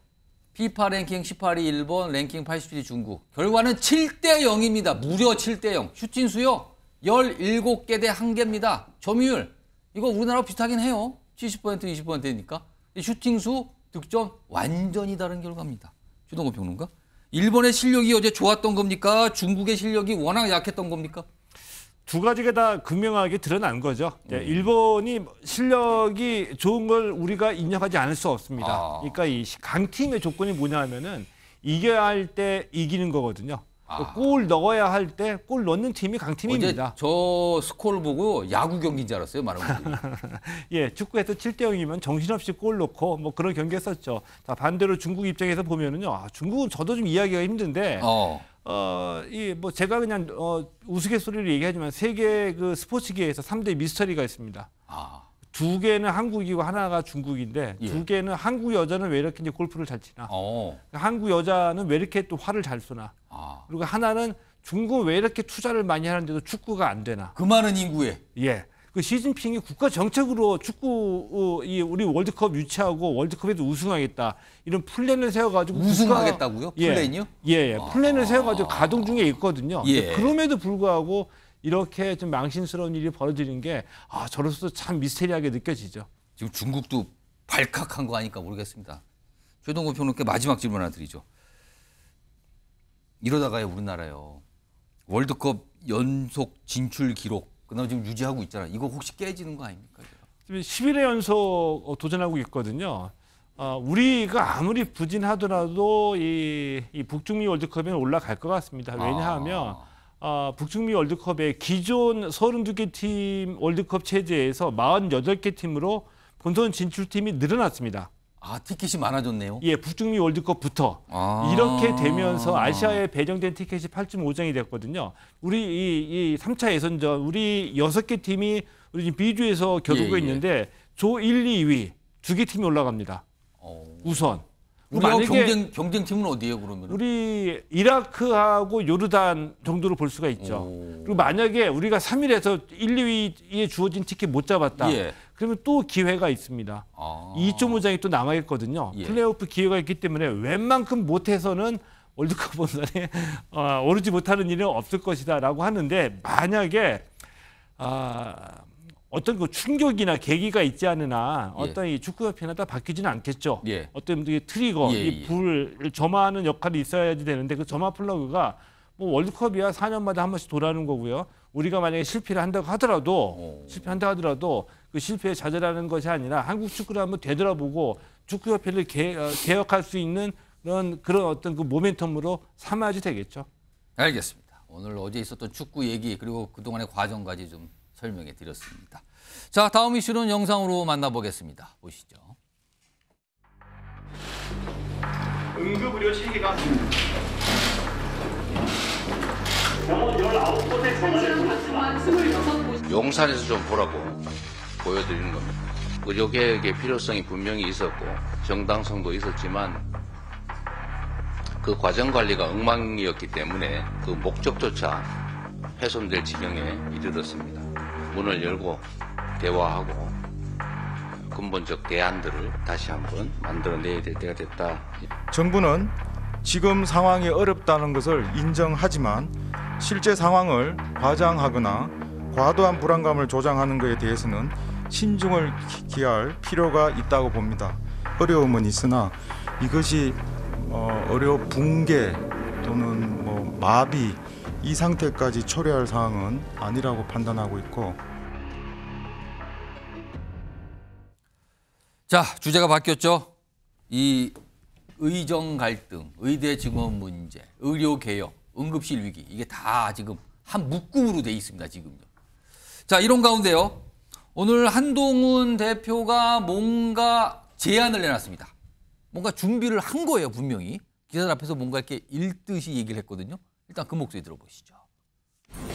피파 랭킹 18위 일본, 랭킹 87위 중국. 결과는 7대 0입니다. 무려 7대 0. 슈팅 수요 17개 대 1개입니다. 점유율 이거 우리나라 비슷하긴 해요. 70% 20%니까. 슈팅 수, 득점 완전히 다른 결과입니다. 주동호 평론가. 일본의 실력이 어제 좋았던 겁니까? 중국의 실력이 워낙 약했던 겁니까? 두 가지가 다 극명하게 드러난 거죠. 예, 음. 일본이 실력이 좋은 걸 우리가 인정하지 않을 수 없습니다. 아. 그러니까 이 강팀의 조건이 뭐냐 하면은 이겨야 할 때 이기는 거거든요. 아. 골 넣어야 할 때 골 넣는 팀이 강팀입니다. 어, 저스코 보고 야구 경기인 줄 알았어요, 많은 분들이. 예, 축구에서 7대 0이면 정신없이 골 넣고 뭐 그런 경기 했었죠. 자, 반대로 중국 입장에서 보면은요. 아, 중국은 저도 좀 이야기가 힘든데 어. 어, 이, 뭐, 제가 그냥, 어, 우스갯소리로 얘기하지만 세계 그 스포츠계에서 삼대 미스터리가 있습니다. 아. 두 개는 한국이고 하나가 중국인데 예. 두 개는 한국 여자는 왜 이렇게 이제 골프를 잘 치나? 어. 그러니까 한국 여자는 왜 이렇게 또 화를 잘 쏘나? 아. 그리고 하나는 중국 왜 이렇게 투자를 많이 하는데도 축구가 안 되나? 그 많은 인구에. 예. 그 시진핑이 국가 정책으로 축구 어, 이 우리 월드컵 유치하고 월드컵에도 우승하겠다 이런 플랜을 세워가지고 우승하겠다고요? 예. 플랜이요? 예, 예. 아. 플랜을 세워가지고 가동 중에 있거든요. 예. 그럼에도 불구하고 이렇게 좀 망신스러운 일이 벌어지는 게 아, 저로서도 참 미스테리하게 느껴지죠. 지금 중국도 발칵한 거 아니까 모르겠습니다. 최동호 평론께 마지막 질문 하나 드리죠. 이러다가요 우리나라요 월드컵 연속 진출 기록 그나마 지금 유지하고 있잖아. 이거 혹시 깨지는 거 아닙니까? 지금 1 0일 연속 어, 도전하고 있거든요. 어, 우리가 아무리 부진하더라도 이, 이 북중미 월드컵에는 올라갈 것 같습니다. 아. 왜냐하면 아. 아, 북중미 월드컵에 기존 32개 팀 월드컵 체제에서 48개 팀으로 본선 진출팀이 늘어났습니다. 아, 티켓이 많아졌네요. 예, 북중미 월드컵부터 아 이렇게 되면서 아시아에 배정된 티켓이 8.5장이 됐거든요. 우리 이, 이 3차 예선전 우리 6개 팀이 우리 지금 B조에서 겨루고 예, 예. 있는데 조 1, 2위 두 개 팀이 올라갑니다. 오. 어. 우선 우리하고 경쟁 경쟁팀은 어디예요 그러면? 우리 이라크하고 요르단 정도로 볼 수가 있죠. 오. 그리고 만약에 우리가 3일에서 1, 2위에 주어진 티켓 못 잡았다. 예. 그러면 또 기회가 있습니다. 아. 2.5장이 또 남아 있거든요. 예. 플레이오프 기회가 있기 때문에 웬만큼 못해서는 월드컵 본선에 어, 오르지 못하는 일은 없을 것이다라고 하는데 만약에 아, 어떤 그 충격이나 계기가 있지 않으나 예. 어떤 예. 이 축구협회나 다 바뀌지는 않겠죠. 예. 어떤 이 트리거, 예, 이 예. 불을 점화하는 역할이 있어야지 되는데 그 점화 플러그가 뭐 월드컵이야 4년마다 한 번씩 돌아오는 거고요. 우리가 만약에 실패를 한다고 하더라도 오. 실패한다 하더라도 그 실패에 좌절하는 것이 아니라 한국 축구를 한번 되돌아보고 축구협회를 개, 어, 개혁할 수 있는 그런 그런 어떤 그 모멘텀으로 삼아야지 되겠죠. 알겠습니다. 오늘 어제 있었던 축구 얘기 그리고 그동안의 과정까지 좀 설명해 드렸습니다. 자, 다음 이슈는 영상으로 만나보겠습니다. 보시죠. 응급의료 체계가 병원 19곳에 전화를 용산에서 좀 보라고 보여드리는 겁니다. 의료개혁의 필요성이 분명히 있었고 정당성도 있었지만 그 과정 관리가 엉망이었기 때문에 그 목적조차 훼손될 지경에 이르렀습니다. 문을 열고 대화하고 근본적 대안들을 다시 한번 만들어내야 될 때가 됐다. 정부는 지금 상황이 어렵다는 것을 인정하지만 실제 상황을 과장하거나 과도한 불안감을 조장하는 것에 대해서는 신중을 기할 필요가 있다고 봅니다. 어려움은 있으나 이것이 어, 어려 붕괴 또는 뭐 마비 이 상태까지 처리할 사항은 아니라고 판단하고 있고 자 주제가 바뀌었죠. 이 의정 갈등, 의대 증원 문제, 의료 개혁, 응급실 위기 이게 다 지금 한 묶음으로 돼 있습니다 지금요. 자 이런 가운데요. 오늘 한동훈 대표가 뭔가 제안을 내놨습니다. 뭔가 준비를 한 거예요 분명히 기사들 앞에서 뭔가 이렇게 읽듯이 얘기를 했거든요. 일단 그 목소리 들어보시죠.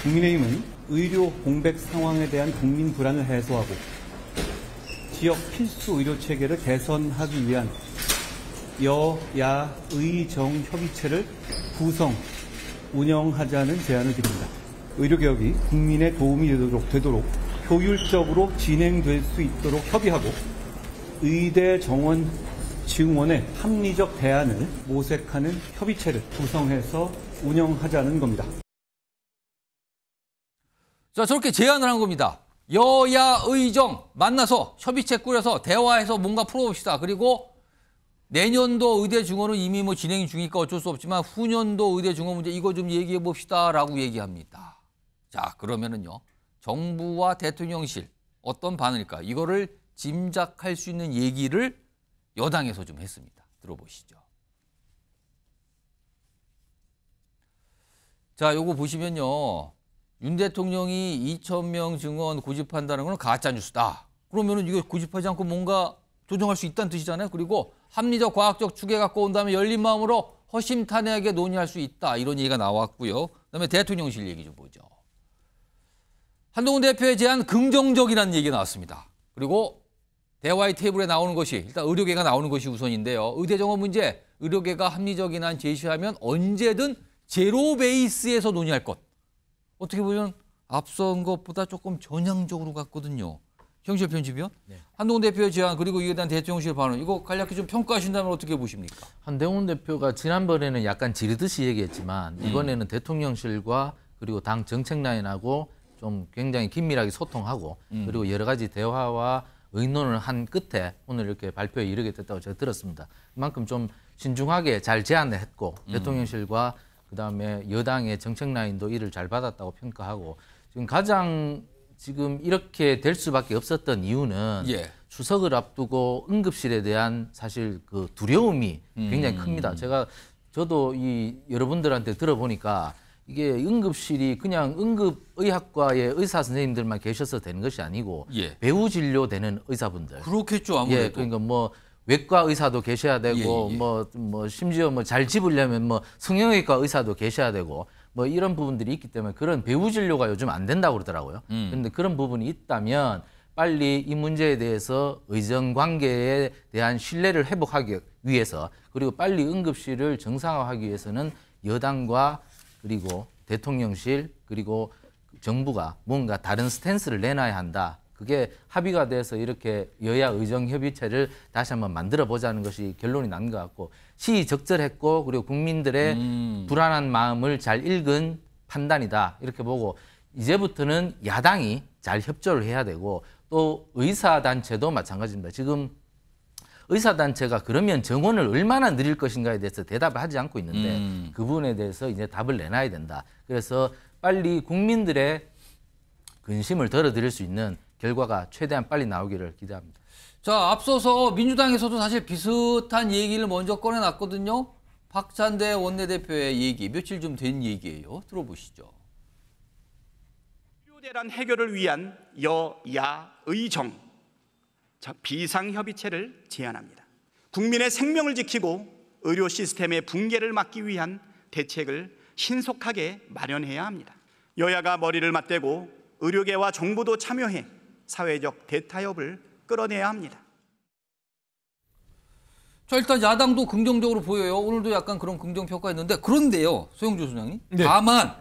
국민의힘은 의료 공백 상황에 대한 국민 불안을 해소하고 지역 필수 의료 체계를 개선하기 위한 여야의정 협의체를 구성 운영하자는 제안을 드립니다. 의료개혁이 국민의 도움이 되도록, 되도록 효율적으로 진행될 수 있도록 협의하고 의대 정원 지웅원의 합리적 대안을 모색하는 협의체를 구성해서 운영하자는 겁니다. 자, 저렇게 제안을 한 겁니다. 여야 의정 만나서 협의체 꾸려서 대화해서 뭔가 풀어봅시다. 그리고 내년도 의대 증원은 이미 뭐 진행 중이니까 어쩔 수 없지만 후년도 의대 증원 문제 이거 좀 얘기해 봅시다라고 얘기합니다. 자, 그러면은요. 정부와 대통령실 어떤 반응일까? 이거를 짐작할 수 있는 얘기를 여당에서 좀 했습니다. 들어보시죠. 자, 요거 보시면요. 윤 대통령이 2천명 증언 고집한다는 건 가짜 뉴스다. 그러면은 이거 고집하지 않고 뭔가 조정할 수 있다는 뜻이잖아요. 그리고 합리적 과학적 추계 갖고 온 다음에 열린 마음으로 허심탄회하게 논의할 수 있다. 이런 얘기가 나왔고요. 그다음에 대통령실 얘기 좀 보죠. 한동훈 대표에 대한 긍정적이라는 얘기가 나왔습니다. 그리고 대화의 테이블에 나오는 것이 일단 의료계가 나오는 것이 우선인데요. 의대 정원 문제 의료계가 합리적인 한 제시하면 언제든 제로 베이스에서 논의할 것. 어떻게 보면 앞선 것보다 조금 전향적으로 갔거든요. 형실 편집위원 네. 한동훈 대표의 제안 그리고 이에 대한 대통령실 반응 이거 간략히 좀 평가하신다면 어떻게 보십니까? 한동훈 대표가 지난번에는 약간 지르듯이 얘기했지만 음. 이번에는 음. 대통령실과 그리고 당 정책 라인하고 좀 굉장히 긴밀하게 소통하고 음. 그리고 여러 가지 대화와 의논을 한 끝에 오늘 이렇게 발표에 이르게 됐다고 제가 들었습니다. 그만큼 좀 신중하게 잘 제안을 했고 음. 대통령실과 그다음에 여당의 정책 라인도 이를 잘 받았다고 평가하고 지금 가장 지금 이렇게 될 수밖에 없었던 이유는 예. 추석을 앞두고 응급실에 대한 사실 그 두려움이 굉장히 음. 큽니다. 제가 저도 이 여러분들한테 들어보니까 이게 응급실이 그냥 응급의학과의 의사 선생님들만 계셔서 되는 것이 아니고 예. 배우 진료되는 의사분들 그렇겠죠 예, 아무래도 예, 그러니까 뭐 외과 의사도 계셔야 되고 뭐뭐 예, 예, 뭐 심지어 뭐 잘 집으려면 뭐 성형외과 의사도 계셔야 되고 뭐 이런 부분들이 있기 때문에 그런 배우 진료가 요즘 안 된다고 그러더라고요 음. 그런데 그런 부분이 있다면 빨리 이 문제에 대해서 의정 관계에 대한 신뢰를 회복하기 위해서 그리고 빨리 응급실을 정상화하기 위해서는 여당과 그리고 대통령실 그리고 정부가 뭔가 다른 스탠스를 내놔야 한다. 그게 합의가 돼서 이렇게 여야 의정협의체를 다시 한번 만들어 보자는 것이 결론이 난 것 같고 시의적절했고 그리고 국민들의 음. 불안한 마음을 잘 읽은 판단이다 이렇게 보고 이제부터는 야당이 잘 협조를 해야 되고 또 의사단체도 마찬가지입니다. 지금 의사단체가 그러면 정원을 얼마나 늘릴 것인가에 대해서 대답을 하지 않고 있는데 음. 그 부분에 대해서 이제 답을 내놔야 된다. 그래서 빨리 국민들의 근심을 덜어드릴 수 있는 결과가 최대한 빨리 나오기를 기대합니다. 자, 앞서서 민주당에서도 사실 비슷한 얘기를 먼저 꺼내놨거든요. 박찬대 원내대표의 얘기, 며칠 좀된 얘기예요. 들어보시죠. 필요대란 해결을 위한 여야의정 비상협의체를 제안합니다. 국민의 생명을 지키고 의료 시스템의 붕괴를 막기 위한 대책을 신속하게 마련해야 합니다. 여야가 머리를 맞대고 의료계와 정부도 참여해 사회적 대타협을 끌어내야 합니다. 자 일단 야당도 긍정적으로 보여요. 오늘도 약간 그런 긍정 평가했는데 그런데요, 소영주 소장님. 네. 다만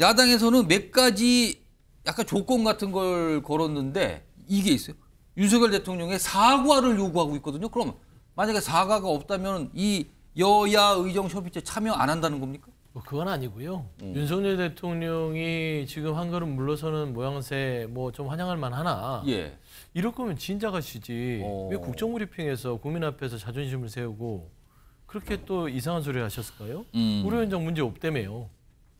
야당에서는 몇 가지 약간 조건 같은 걸 걸었는데 이게 있어요. 윤석열 대통령의 사과를 요구하고 있거든요. 그럼 만약에 사과가 없다면 이 여야 의정 협의체 참여 안 한다는 겁니까? 뭐 그건 아니고요. 음. 윤석열 대통령이 지금 한 걸음 물러서는 모양새 뭐 좀 환영할 만하나. 예. 이럴 거면 진짜 가시지. 어. 왜 국정브리핑에서 국민 앞에서 자존심을 세우고 그렇게 또 이상한 소리를 하셨을까요? 음. 우려 현장 문제 없대매요.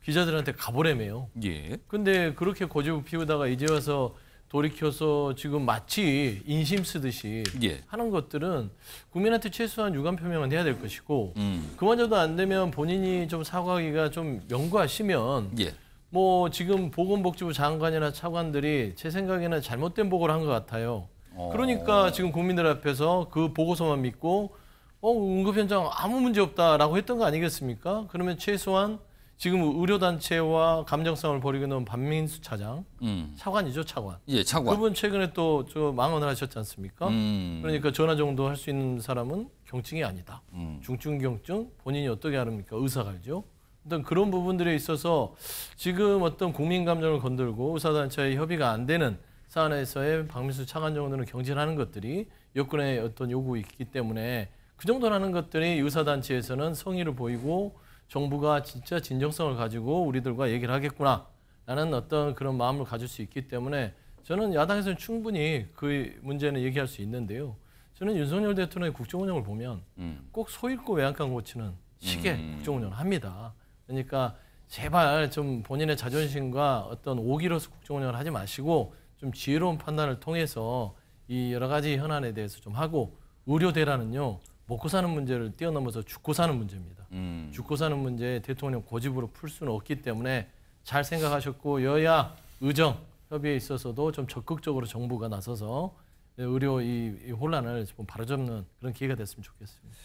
기자들한테 가보래매요. 예. 근데 그렇게 고집을 피우다가 이제 와서 돌이켜서 지금 마치 인심 쓰듯이 예. 하는 것들은 국민한테 최소한 유감 표명은 해야 될 것이고 음. 그마저도 안 되면 본인이 좀 사과하기가 좀 연구하시면 예. 뭐 지금 보건복지부 장관이나 차관들이 제 생각에는 잘못된 보고를 한 것 같아요. 어. 그러니까 지금 국민들 앞에서 그 보고서만 믿고 어 응급 현장 아무 문제 없다라고 했던 거 아니겠습니까? 그러면 최소한 지금 의료단체와 감정성을 벌이고 있는 반민수 차장, 음. 차관이죠, 차관. 예, 차관. 그분 최근에 또 저 망언을 하셨지 않습니까? 음. 그러니까 전화 정도 할 수 있는 사람은 경증이 아니다. 음. 중증 경증 본인이 어떻게 알합니까? 의사가 죠 어떤 그런 부분들에 있어서 지금 어떤 국민 감정을 건들고 의사단체의 협의가 안 되는 사안에서의 박민수 차관 정도는 경질하는 것들이 여권의 어떤 요구 있기 때문에 그 정도라는 것들이 의사단체에서는 성의를 보이고 정부가 진짜 진정성을 가지고 우리들과 얘기를 하겠구나 라는 어떤 그런 마음을 가질 수 있기 때문에 저는 야당에서는 충분히 그 문제는 얘기할 수 있는데요. 저는 윤석열 대통령의 국정운영을 보면 음. 꼭 소잃고 외양간 고치는 시계 음. 국정운영을 합니다. 그러니까 제발 좀 본인의 자존심과 어떤 오기로서 국정운영을 하지 마시고 좀 지혜로운 판단을 통해서 이 여러 가지 현안에 대해서 좀 하고 의료 대란은요 먹고 사는 문제를 뛰어넘어서 죽고 사는 문제입니다. 음. 죽고 사는 문제 대통령 고집으로 풀 수는 없기 때문에 잘 생각하셨고 여야 의정 협의에 있어서도 좀 적극적으로 정부가 나서서 의료 이, 이 혼란을 좀 바로잡는 그런 기회가 됐으면 좋겠습니다.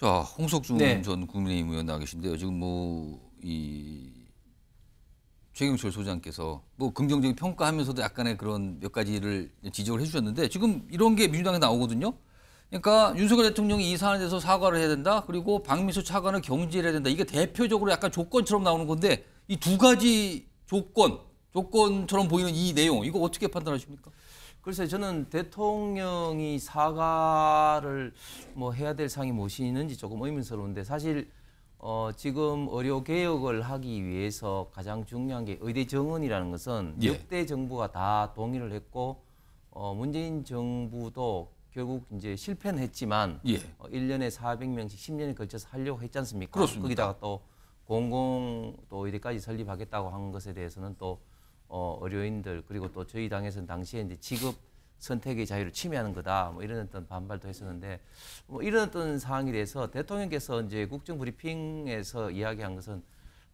자, 홍석준 네. 전 국민의힘 의원 나 계신데요. 지금 뭐이 최경철 소장께서 뭐 긍정적인 평가하면서도 약간의 그런 몇 가지를 지적을 해주셨는데 지금 이런 게 민주당에 나오거든요. 그러니까 윤석열 대통령이 이 사안에 대해서 사과를 해야 된다. 그리고 박민수 차관을 경질해야 된다. 이게 대표적으로 약간 조건처럼 나오는 건데 이 두 가지 조건, 조건처럼 보이는 이 내용 이거 어떻게 판단하십니까? 글쎄 저는 대통령이 사과를 뭐 해야 될 상이 무엇이는지 있 조금 의문스러운데 사실 어, 지금 의료 개혁을 하기 위해서 가장 중요한 게 의대 정원이라는 것은 예. 역대 정부가 다 동의를 했고 어, 문재인 정부도 결국 이제 실패는 했지만 예. 어, 1년에 400명씩 10년에 걸쳐서 하려고 했지 않습니까? 그렇습니다. 거기다가 또 공공 또 이래까지 설립하겠다고 한 것에 대해서는 또 어, 의료인들 그리고 또 저희 당에서는 당시에 이제 직업 선택의 자유를 침해하는 거다 뭐 이런 어떤 반발도 했었는데 뭐 이런 어떤 상황에 대해서 대통령께서 이제 국정 브리핑에서 이야기한 것은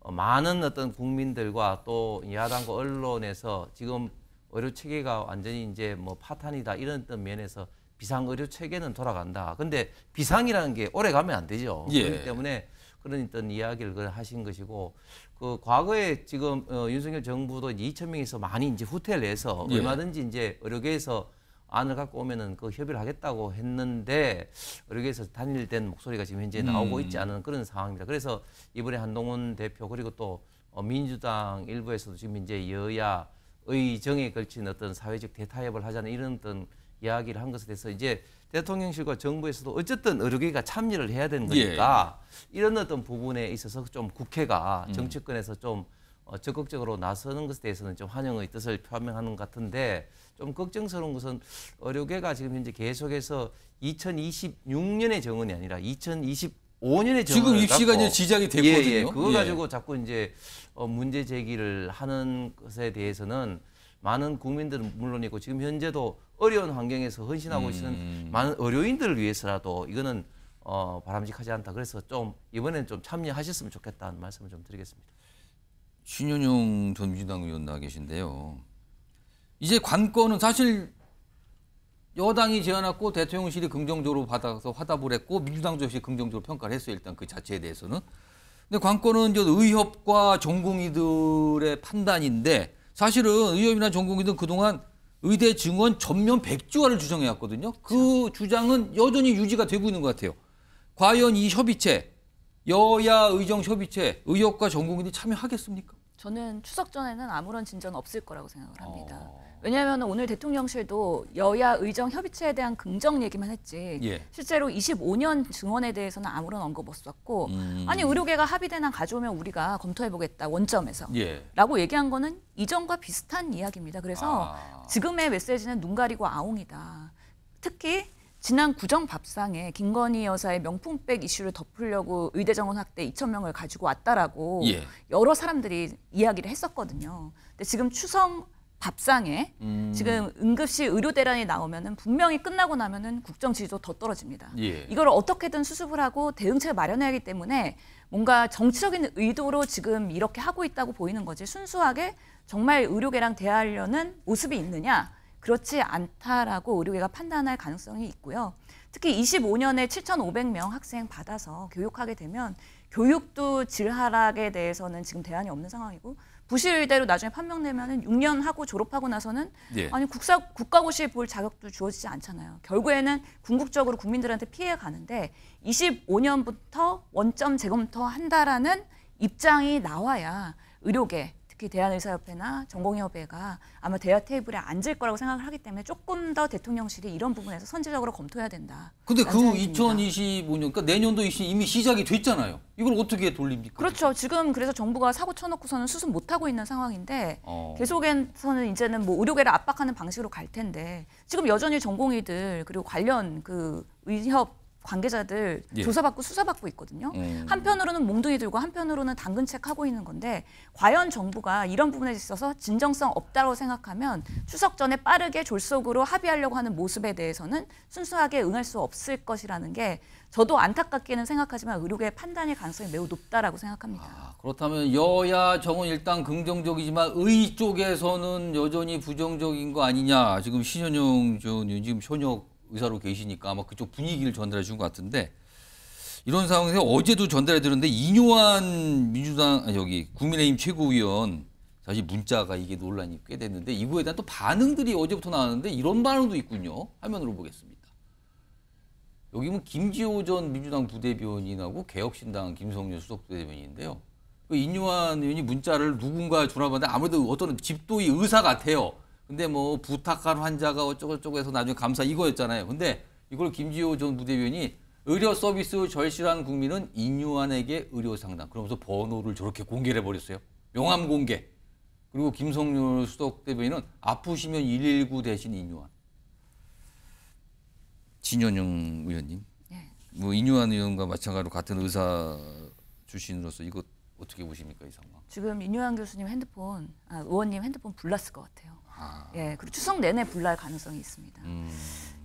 어, 많은 어떤 국민들과 또 야당과 언론에서 지금 의료 체계가 완전히 이제 뭐 파탄이다 이런 어떤 면에서 비상 의료 체계는 돌아간다. 근데 비상이라는 게 오래 가면 안 되죠. 예. 그렇기 때문에 그런 어떤 이야기를 그 하신 것이고 그 과거에 지금 어, 윤석열 정부도 2천 명에서 많이 이제 후퇴를 해서 예. 얼마든지 이제 의료계에서 안을 갖고 오면은 그 협의를 하겠다고 했는데 의료계에서 단일된 목소리가 지금 현재 나오고 음. 있지 않은 그런 상황입니다. 그래서 이번에 한동훈 대표 그리고 또 어, 민주당 일부에서도 지금 이제 여야 의정에 걸친 어떤 사회적 대타협을 하자는 이런 어떤 이야기를 한 것에 대해서 이제 대통령실과 정부에서도 어쨌든 의료계가 참여를 해야 되는 거니까 예. 예. 이런 어떤 부분에 있어서 좀 국회가 음. 정치권에서 좀 어, 적극적으로 나서는 것에 대해서는 좀 환영의 뜻을 표명하는 것 같은데 좀 걱정스러운 것은 의료계가 지금 현재 계속해서 2026년의 정원이 아니라 2025년의 정원 지금 입시가 이제 지작이 되거든요. 예, 예. 그거 예. 가지고 자꾸 이제 어, 문제 제기를 하는 것에 대해서는 많은 국민들은 물론이고 지금 현재도 어려운 환경에서 헌신하고 음. 있는 많은 의료인들을 위해서라도 이거는 어, 바람직하지 않다. 그래서 좀 이번에는 좀 참여하셨으면 좋겠다는 말씀을 좀 드리겠습니다. 신윤용 전 민주당 의원 나 계신데요. 이제 관건은 사실 여당이 제안했고 대통령실이 긍정적으로 받아서 화답을 했고 민주당 역시 긍정적으로 평가를 했어요. 일단 그 자체에 대해서는. 근데 관건은 저 의협과 전공의들의 판단인데 사실은 의협이나 전공이든 그동안 의대 증원 전면 백주화를 주장해 왔거든요. 그 주장은 여전히 유지가 되고 있는 것 같아요. 과연 이 협의체, 여야 의정 협의체, 의협과 전공인이 참여하겠습니까? 저는 추석 전에는 아무런 진전 없을 거라고 생각을 합니다. 어... 왜냐하면 오늘 대통령실도 여야 의정 협의체에 대한 긍정 얘기만 했지 예. 실제로 25년 증언에 대해서는 아무런 언급 없었고 음... 아니 의료계가 합의되나 가져오면 우리가 검토해보겠다 원점에서 예. 라고 얘기한 거는 이전과 비슷한 이야기입니다. 그래서 아... 지금의 메시지는 눈 가리고 아웅이다. 특히 지난 구정밥상에 김건희 여사의 명품백 이슈를 덮으려고 의대 정원 확대 2천 명을 가지고 왔다라고 예. 여러 사람들이 이야기를 했었거든요. 근데 지금 추석 밥상에 음. 지금 응급실 의료 대란이 나오면은 분명히 끝나고 나면은 국정 지지도 더 떨어집니다. 예. 이걸 어떻게든 수습을 하고 대응책을 마련해야 하기 때문에 뭔가 정치적인 의도로 지금 이렇게 하고 있다고 보이는 거지 순수하게 정말 의료계랑 대하려는 모습이 있느냐 그렇지 않다라고 의료계가 판단할 가능성이 있고요. 특히 25년에 7,500명 학생 받아서 교육하게 되면 교육도 질 하락에 대해서는 지금 대안이 없는 상황이고 부실대로 나중에 판명 되면은 6년 하고 졸업하고 나서는 예. 아니 국사 국가고시 볼 자격도 주어지지 않잖아요. 결국에는 궁극적으로 국민들한테 피해 가는데 25년부터 원점 재검토 한다라는 입장이 나와야 의료계 특히 대한의사협회나 전공협회가 아마 대화 테이블에 앉을 거라고 생각을 하기 때문에 조금 더 대통령실이 이런 부분에서 선제적으로 검토해야 된다. 근데 그 2025년, 그러니까 내년도 이미 시작이 됐잖아요. 이걸 어떻게 돌립니까? 그렇죠. 지금 그래서 정부가 사고 쳐놓고서는 수습 못하고 있는 상황인데 어. 계속해서는 이제는 뭐 의료계를 압박하는 방식으로 갈 텐데 지금 여전히 전공의들 그리고 관련 그 의협 관계자들 예. 조사받고 수사받고 있거든요. 음. 한편으로는 몽둥이 들고 한편으로는 당근책 하고 있는 건데 과연 정부가 이런 부분에 있어서 진정성 없다고 생각하면 추석 전에 빠르게 졸속으로 합의하려고 하는 모습에 대해서는 순수하게 응할 수 없을 것이라는 게 저도 안타깝게는 생각하지만 의료계의 판단의 가능성이 매우 높다라고 생각합니다. 아, 그렇다면 여야 정은 일단 긍정적이지만 의 쪽에서는 여전히 부정적인 거 아니냐. 지금 신현용 전 지금 현역 의사로 계시니까 아마 그쪽 분위기를 전달해 준 것 같은데 이런 상황에서 어제도 전달해 드렸는데 이뇨한 민주당 아 여기 국민의힘 최고위원 사실 문자가 이게 논란이 꽤 됐는데 이거에 대한 또 반응들이 어제부터 나왔는데 이런 반응도 있군요. 화면으로 보겠습니다. 여기는 김지호 전 민주당 부대변인하고 개혁신당 김성윤 수석 부대변인인데요. 그 인요한 의원이 문자를 누군가 주나 봤는데 아무래도 어떤 집도의 의사 같아요. 근데 뭐 부탁한 환자가 어쩌고저쩌고 해서 나중에 감사 이거였잖아요. 근데 이걸 김지호 전 부대변인이 의료 서비스 절실한 국민은 인유한에게 의료 상담. 그러면서 번호를 저렇게 공개를 해버렸어요. 명함 공개. 그리고 김성률 수석 대변인은 아프시면 119 대신 인유한. 진현영 의원님. 예. 뭐 인유한 의원과 마찬가지로 같은 의사 출신으로서 이거 어떻게 보십니까 이 상황? 지금 인유한 교수님 핸드폰, 아, 의원님 핸드폰 불났을 것 같아요. 아. 예, 그리고 추석 내내 불날 가능성이 있습니다. 음.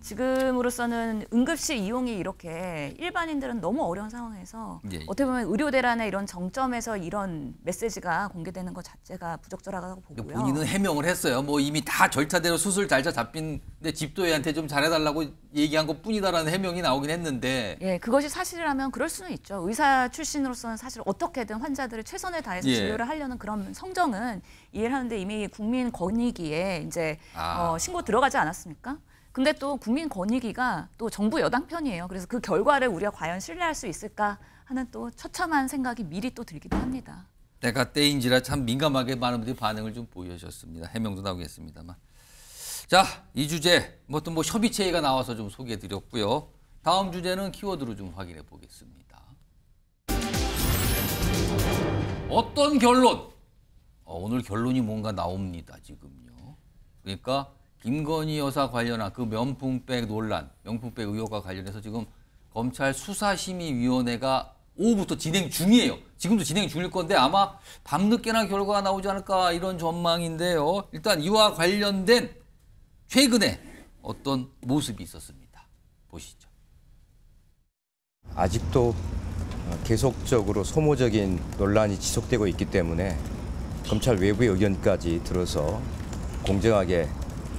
지금으로서는 응급실 이용이 이렇게 일반인들은 너무 어려운 상황에서 예, 예. 어떻게 보면 의료 대란의 이런 정점에서 이런 메시지가 공개되는 것 자체가 부적절하다고 보고요. 본인은 해명을 했어요. 뭐 이미 다 절차대로 수술 잘자 잡힌데 집도애한테 좀 잘해달라고 얘기한 것 뿐이다라는 해명이 나오긴 했는데. 예, 그것이 사실이라면 그럴 수는 있죠. 의사 출신으로서는 사실 어떻게든 환자들을 최선을 다해서 예. 진료를 하려는 그런 성정은 이해 하는데 이미 국민 권익위에 이제 아. 어, 신고 들어가지 않았습니까? 근데 또 국민 권익위가 또 정부 여당 편이에요. 그래서 그 결과를 우리가 과연 신뢰할 수 있을까 하는 또 처참한 생각이 미리 또 들기도 합니다. 때가 때인지라 참 민감하게 많은 분들이 반응을 좀 보여주셨습니다. 해명도 나오겠습니다만. 자, 이 주제, 뭐또뭐 협의체 얘가 나와서 좀 소개해 드렸고요. 다음 주제는 키워드로 좀 확인해 보겠습니다. 어떤 결론? 어, 오늘 결론이 뭔가 나옵니다, 지금요. 그러니까 김건희 여사 관련한 그 명품백 논란, 명품백 의혹과 관련해서 지금 검찰 수사심의위원회가 오후부터 진행 중이에요. 지금도 진행 중일 건데 아마 밤늦게나 결과가 나오지 않을까 이런 전망인데요. 일단 이와 관련된 최근에 어떤 모습이 있었습니다. 보시죠. 아직도 계속적으로 소모적인 논란이 지속되고 있기 때문에 검찰 외부의 의견까지 들어서 공정하게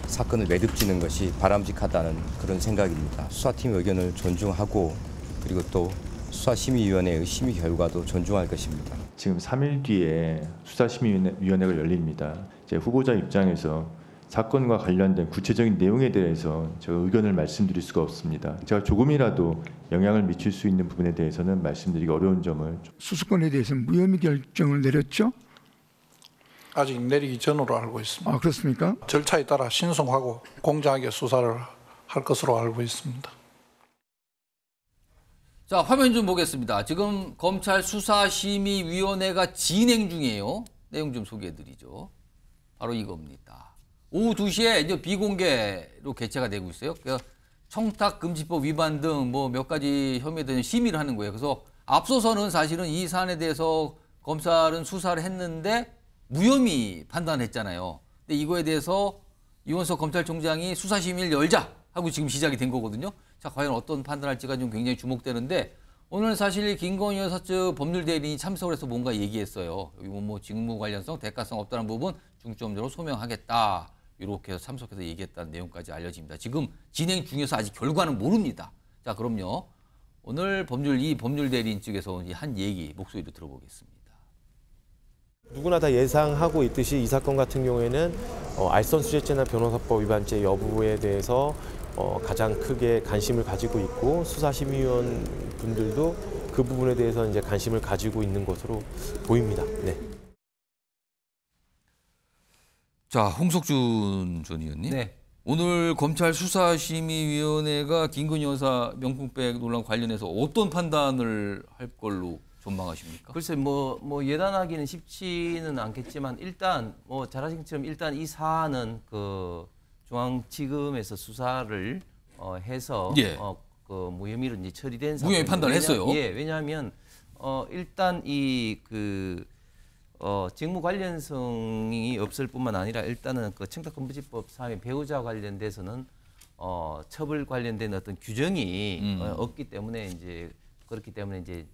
사건을 매듭지는 것이 바람직하다는 그런 생각입니다. 수사팀 의견을 존중하고 그리고 또 수사심의위원회의 심의 결과도 존중할 것입니다. 지금 3일 뒤에 수사심의위원회가 열립니다. 제 후보자 입장에서 사건과 관련된 구체적인 내용에 대해서 제가 의견을 말씀드릴 수가 없습니다. 제가 조금이라도 영향을 미칠 수 있는 부분에 대해서는 말씀드리기 어려운 점을 수수권에 대해서 무혐의 결정을 내렸죠. 아직 내리기 전으로 알고 있습니다. 아 그렇습니까? 절차에 따라 신송하고 공정하게 수사를 할 것으로 알고 있습니다. 자 화면 좀 보겠습니다. 지금 검찰 수사심의위원회가 진행 중이에요. 내용 좀 소개해드리죠. 바로 이겁니다. 오후 2시에 이제 비공개로 개최가 되고 있어요. 그러니까 청탁금지법 위반 등 뭐 몇 가지 혐의에 대한 심의를 하는 거예요. 그래서 앞서서는 사실은 이 사안에 대해서 검찰은 수사를 했는데 무혐의 판단했잖아요. 근데 이거에 대해서 이원석 검찰총장이 수사심의를 열자 하고 지금 시작이 된 거거든요. 자, 과연 어떤 판단할지가 좀 굉장히 주목되는데 오늘 사실 김건희 여사 측 법률 대리인이 참석을 해서 뭔가 얘기했어요. 이건 뭐, 뭐 직무 관련성, 대가성 없다는 부분 중점적으로 소명하겠다. 이렇게 해서 참석해서 얘기했다는 내용까지 알려집니다. 지금 진행 중에서 아직 결과는 모릅니다. 자, 그럼요. 오늘 법률 이 법률 대리인 측에서 한 얘기 목소리로 들어보겠습니다. 누구나 다 예상하고 있듯이 이 사건 같은 경우에는 어, 알선수재죄나 변호사법 위반죄 여부에 대해서 어, 가장 크게 관심을 가지고 있고 수사심의위원 분들도 그 부분에 대해서 이제 관심을 가지고 있는 것으로 보입니다. 네. 자, 홍석준 전 의원님. 네. 오늘 검찰 수사심의위원회가 김근 여사 명품백 논란 관련해서 어떤 판단을 할 걸로 전망하십니까? 글쎄 뭐뭐 뭐 예단하기는 쉽지는 않겠지만 일단 뭐 잘하신 것처럼 일단 이 사안은 그 중앙지검에서 수사를 어, 해서 예. 어, 그 무혐의로 이제 처리된 사안 무혐의 판단했어요. 예, 왜냐하면 어, 일단 이그 어, 직무 관련성이 없을 뿐만 아니라 일단은 그 청탁금지법 사항의 배우자 관련돼서는 어, 처벌 관련된 어떤 규정이 음. 어, 없기 때문에 이제 그렇기 때문에 이제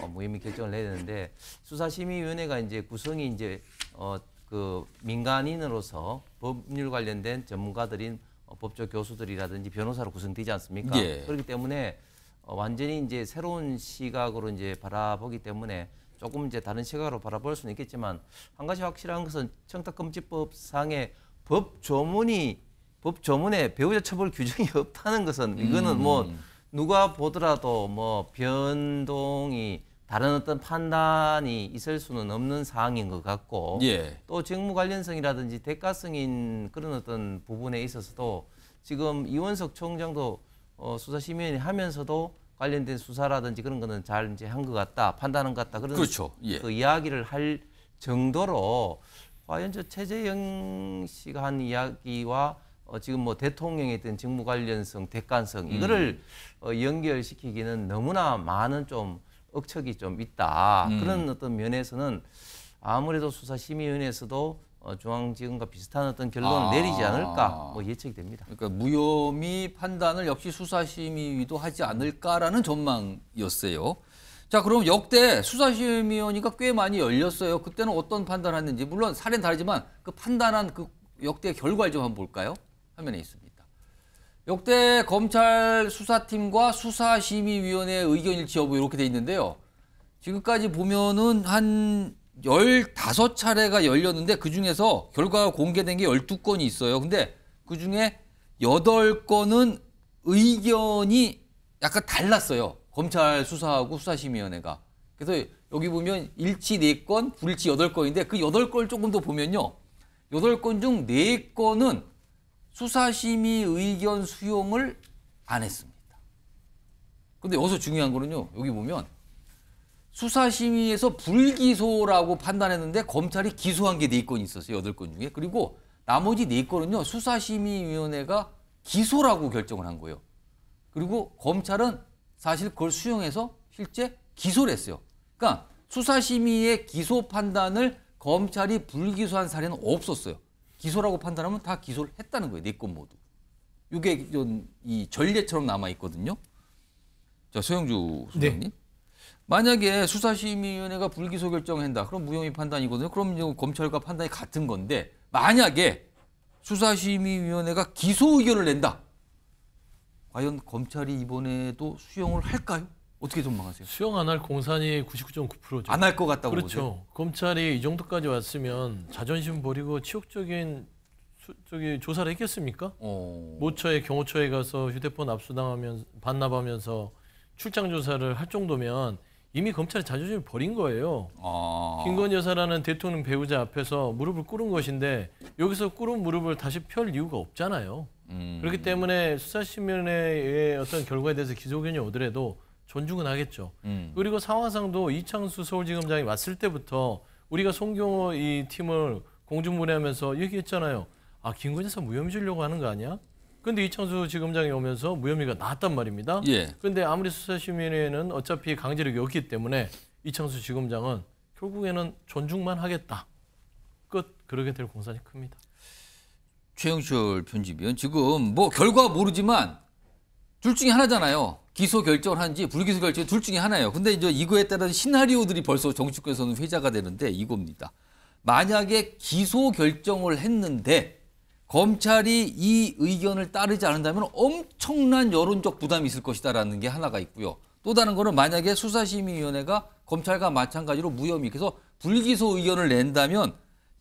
어, 무혐의 결정을 내야 되는데 수사심의위원회가 이제 구성이 이제 어, 그 민간인으로서 법률 관련된 전문가들인 어, 법조 교수들이라든지 변호사로 구성되지 않습니까? 예. 그렇기 때문에 어, 완전히 이제 새로운 시각으로 이제 바라보기 때문에 조금 이제 다른 시각으로 바라볼 수는 있겠지만 한 가지 확실한 것은 청탁금지법상의 법 조문이 법 조문에 배우자 처벌 규정이 없다는 것은 이거는 뭐 음. 뭐 누가 보더라도 뭐 변동이 다른 어떤 판단이 있을 수는 없는 사항인 것 같고 예. 또 직무 관련성이라든지 대가성인 그런 어떤 부분에 있어서도 지금 이원석 총장도 어, 수사심의원회 하면서도 관련된 수사라든지 그런 거는 잘 이제 한 것 같다 판단한 것 같다 그런 그렇죠. 예. 그 이야기를 할 정도로 과연 저 최재영 씨가 한 이야기와 어, 지금 뭐 대통령에 대한 직무 관련성, 대관성 음. 이거를 음. 어, 연결시키기는 너무나 많은 좀 억척이 좀 있다. 음. 그런 어떤 면에서는 아무래도 수사심의위원회에서도 어, 중앙지검과 비슷한 어떤 결론을 아. 내리지 않을까 뭐 예측이 됩니다. 그러니까 무혐의 판단을 역시 수사심의위도 하지 않을까라는 전망이었어요. 자 그럼 역대 수사심의위원회가 꽤 많이 열렸어요. 그때는 어떤 판단을 했는지 물론 사례는 다르지만 그 판단한 그 역대 결과를 좀 한번 볼까요? 화면에 있습니다. 역대 검찰 수사팀과 수사심의위원회 의견 일치 여부 이렇게 돼 있는데요. 지금까지 보면은 한 15차례가 열렸는데 그중에서 결과가 공개된 게 12건이 있어요. 근데 그중에 8건은 의견이 약간 달랐어요. 검찰 수사하고 수사심의위원회가. 그래서 여기 보면 일치 4건, 불일치 8건인데 그 8걸 조금 더 보면요. 8건 중 4건은 수사심의 의견 수용을 안 했습니다. 근데 여기서 중요한 거는요. 여기 보면 수사심의에서 불기소라고 판단했는데 검찰이 기소한 게 4건이 있었어요. 8건 중에. 그리고 나머지 4건은요. 수사심의위원회가 기소라고 결정을 한 거예요. 그리고 검찰은 사실 그걸 수용해서 실제 기소를 했어요. 그러니까 수사심의의 기소 판단을 검찰이 불기소한 사례는 없었어요. 기소라고 판단하면 다 기소를 했다는 거예요. 네건 모두. 이게 이 전례처럼 남아 있거든요. 자, 서영주 소장님. 네. 만약에 수사심의위원회가 불기소 결정한다. 그럼 무혐의 판단이거든요. 그럼 검찰과 판단이 같은 건데 만약에 수사심의위원회가 기소 의견을 낸다. 과연 검찰이 이번에도 수용을 할까요? 어떻게 전망하세요? 수용 안할 공산이 99.9%죠. 안 할 것 같다고 그렇죠. 보세요? 검찰이 이 정도까지 왔으면 자존심 버리고 치욕적인 저기 조사를 했겠습니까? 어... 모처에 경호처에 가서 휴대폰 압수당하면 반납하면서 출장 조사를 할 정도면 이미 검찰이 자존심을 버린 거예요. 아... 김건희 여사라는 대통령 배우자 앞에서 무릎을 꿇은 것인데 여기서 꿇은 무릎을 다시 펼 이유가 없잖아요. 음... 그렇기 때문에 수사심면의 어떤 결과에 대해서 기소견이 오더라도 존중은 하겠죠. 음. 그리고 상황상도 이창수 서울지검장이 왔을 때부터 우리가 송경호 이 팀을 공중분해하면서 얘기했잖아요. 아 김건희사 무혐의 주려고 하는 거 아니야? 근데 이창수 지검장이 오면서 무혐의가 나왔단 말입니다. 예. 근데 아무리 수사심의회는 어차피 강제력이 없기 때문에 이창수 지검장은 결국에는 존중만 하겠다. 끝 그러게 될 공산이 큽니다. 최영철 편집위원 지금 뭐 결과 모르지만 둘 중에 하나잖아요. 기소 결정을 하는지 불기소 결정 둘 중에 하나예요. 근데 이제 이거에 따른 시나리오들이 벌써 정치권에서는 회자가 되는데 이겁니다. 만약에 기소 결정을 했는데 검찰이 이 의견을 따르지 않는다면 엄청난 여론적 부담이 있을 것이다라는 게 하나가 있고요. 또 다른 거는 만약에 수사심의위원회가 검찰과 마찬가지로 무혐의그래서 불기소 의견을 낸다면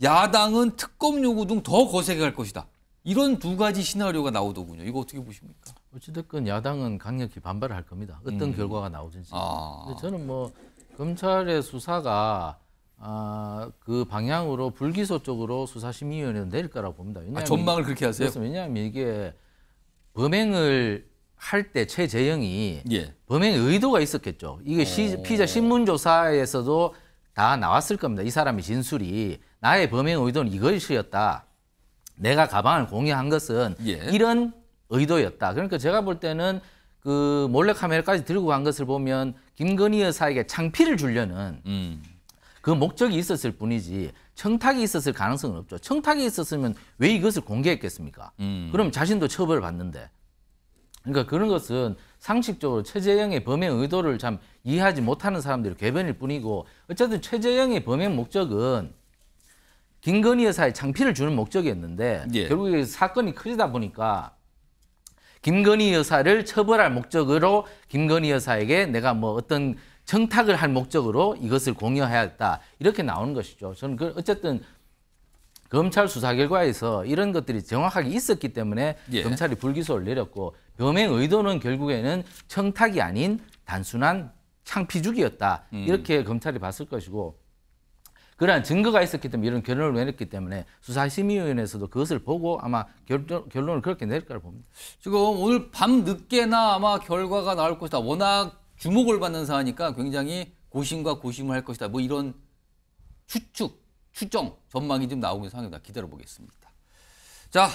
야당은 특검 요구 등 더 거세게 할 것이다. 이런 두 가지 시나리오가 나오더군요. 이거 어떻게 보십니까? 어찌됐건 야당은 강력히 반발을 할 겁니다. 어떤 음. 결과가 나오든지. 아. 근데 저는 뭐 검찰의 수사가 아, 그 방향으로 불기소 쪽으로 수사심의위원회는 내릴 거라고 봅니다. 아, 왜냐하면, 아, 전망을 그렇게 하세요? 그래서 왜냐하면 이게 범행을 할 때 최재형이 예. 범행 의도가 있었겠죠. 이게 시, 어. 피자 신문조사에서도 다 나왔을 겁니다. 이 사람의 진술이 나의 범행 의도는 이것이었다. 내가 가방을 공유한 것은 예. 이런 의도였다. 그러니까 제가 볼 때는 그 몰래 카메라까지 들고 간 것을 보면 김건희 여사에게 창피를 주려는 음. 그 목적이 있었을 뿐이지 청탁이 있었을 가능성은 없죠. 청탁이 있었으면 왜 이것을 공개했겠습니까? 음. 그럼 자신도 처벌을 받는데. 그러니까 그런 것은 상식적으로 최재형의 범행 의도를 참 이해하지 못하는 사람들이 궤변일 뿐이고 어쨌든 최재형의 범행 목적은 김건희 여사의 창피를 주는 목적이었는데 예. 결국에 사건이 커지다 보니까 김건희 여사를 처벌할 목적으로 김건희 여사에게 내가 뭐 어떤 청탁을 할 목적으로 이것을 공여하였다. 이렇게 나오는 것이죠. 저는 그 어쨌든 검찰 수사 결과에서 이런 것들이 정확하게 있었기 때문에 예. 검찰이 불기소를 내렸고 범행 의도는 결국에는 청탁이 아닌 단순한 창피주기였다. 음. 이렇게 검찰이 봤을 것이고 그러한 증거가 있었기 때문에 이런 결론을 내렸기 때문에 수사심의위원회에서도 그것을 보고 아마 결론, 결론을 그렇게 낼 거라고 봅니다. 지금 오늘 밤 늦게나 아마 결과가 나올 것이다. 워낙 주목을 받는 사안이니까 굉장히 고심과 고심을 할 것이다. 뭐 이런 추측, 추정, 전망이 좀나오는 상황이다. 기다려보겠습니다. 자,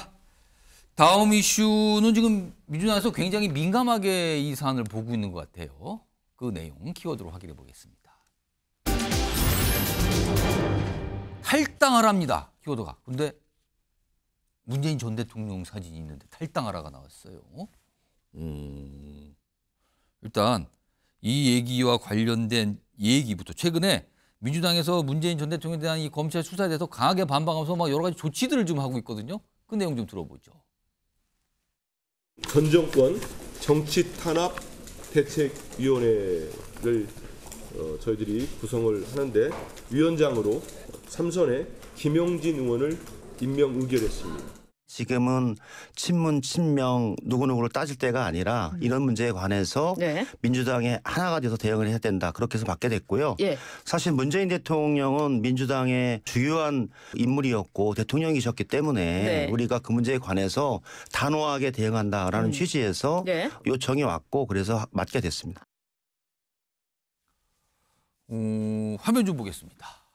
다음 이슈는 지금 민주당에서 굉장히 민감하게 이 사안을 보고 있는 것 같아요. 그 내용 키워드로 확인해 보겠습니다. 탈당하랍니다. 키워드가. 근데 문재인 전 대통령 사진이 있는데 탈당하라가 나왔어요. 음. 일단 이 얘기와 관련된 얘기부터 최근에 민주당에서 문재인 전 대통령에 대한 이 검찰 수사에 대해서 강하게 반박하면서 막 여러 가지 조치들을 좀 하고 있거든요. 그 내용 좀 들어보죠. 전 정권 정치 탄압 대책위원회를 어, 저희들이 구성을 하는데 위원장으로 삼선에 김용진 의원을 임명 의결했습니다. 지금은 친문 친명 누구누구를 따질 때가 아니라 음. 이런 문제에 관해서 네. 민주당에 하나가 돼서 대응을 해야 된다 그렇게 해서 받게 됐고요. 예. 사실 문재인 대통령은 민주당의 주요한 인물이었고 대통령이셨기 때문에 네. 우리가 그 문제에 관해서 단호하게 대응한다라는 음. 취지에서 네. 요청이 왔고 그래서 맡게 됐습니다. 음, 화면 좀 보겠습니다.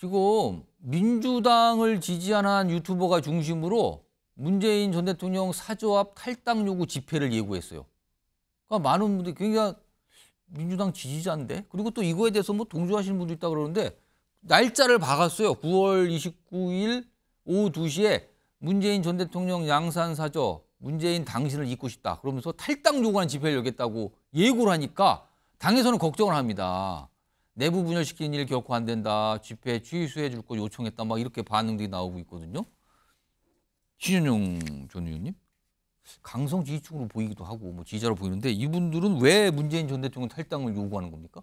지금 민주당을 지지하는 유튜버가 중심으로 문재인 전 대통령 사저 앞 탈당 요구 집회를 예고했어요. 그러니까 많은 분들이 굉장히 까 민주당 지지자인데 그리고 또 이거에 대해서 뭐 동조하시는 분도 있다 고 그러는데 날짜를 박았어요. 9월 29일 오후 2시에 문재인 전 대통령 양산 사저 문재인 당신을 잊고 싶다. 그러면서 탈당 요구하는 집회를 열겠다고 예고를 하니까 당에서는 걱정을 합니다. 내부 분열시키는 일 결코 안 된다. 집회 취소해 줄 거 요청했다. 막 이렇게 반응들이 나오고 있거든요. 신윤용 전 의원님. 강성 지지층으로 보이기도 하고 뭐 지지자로 보이는데 이분들은 왜 문재인 전 대통령 탈당을 요구하는 겁니까?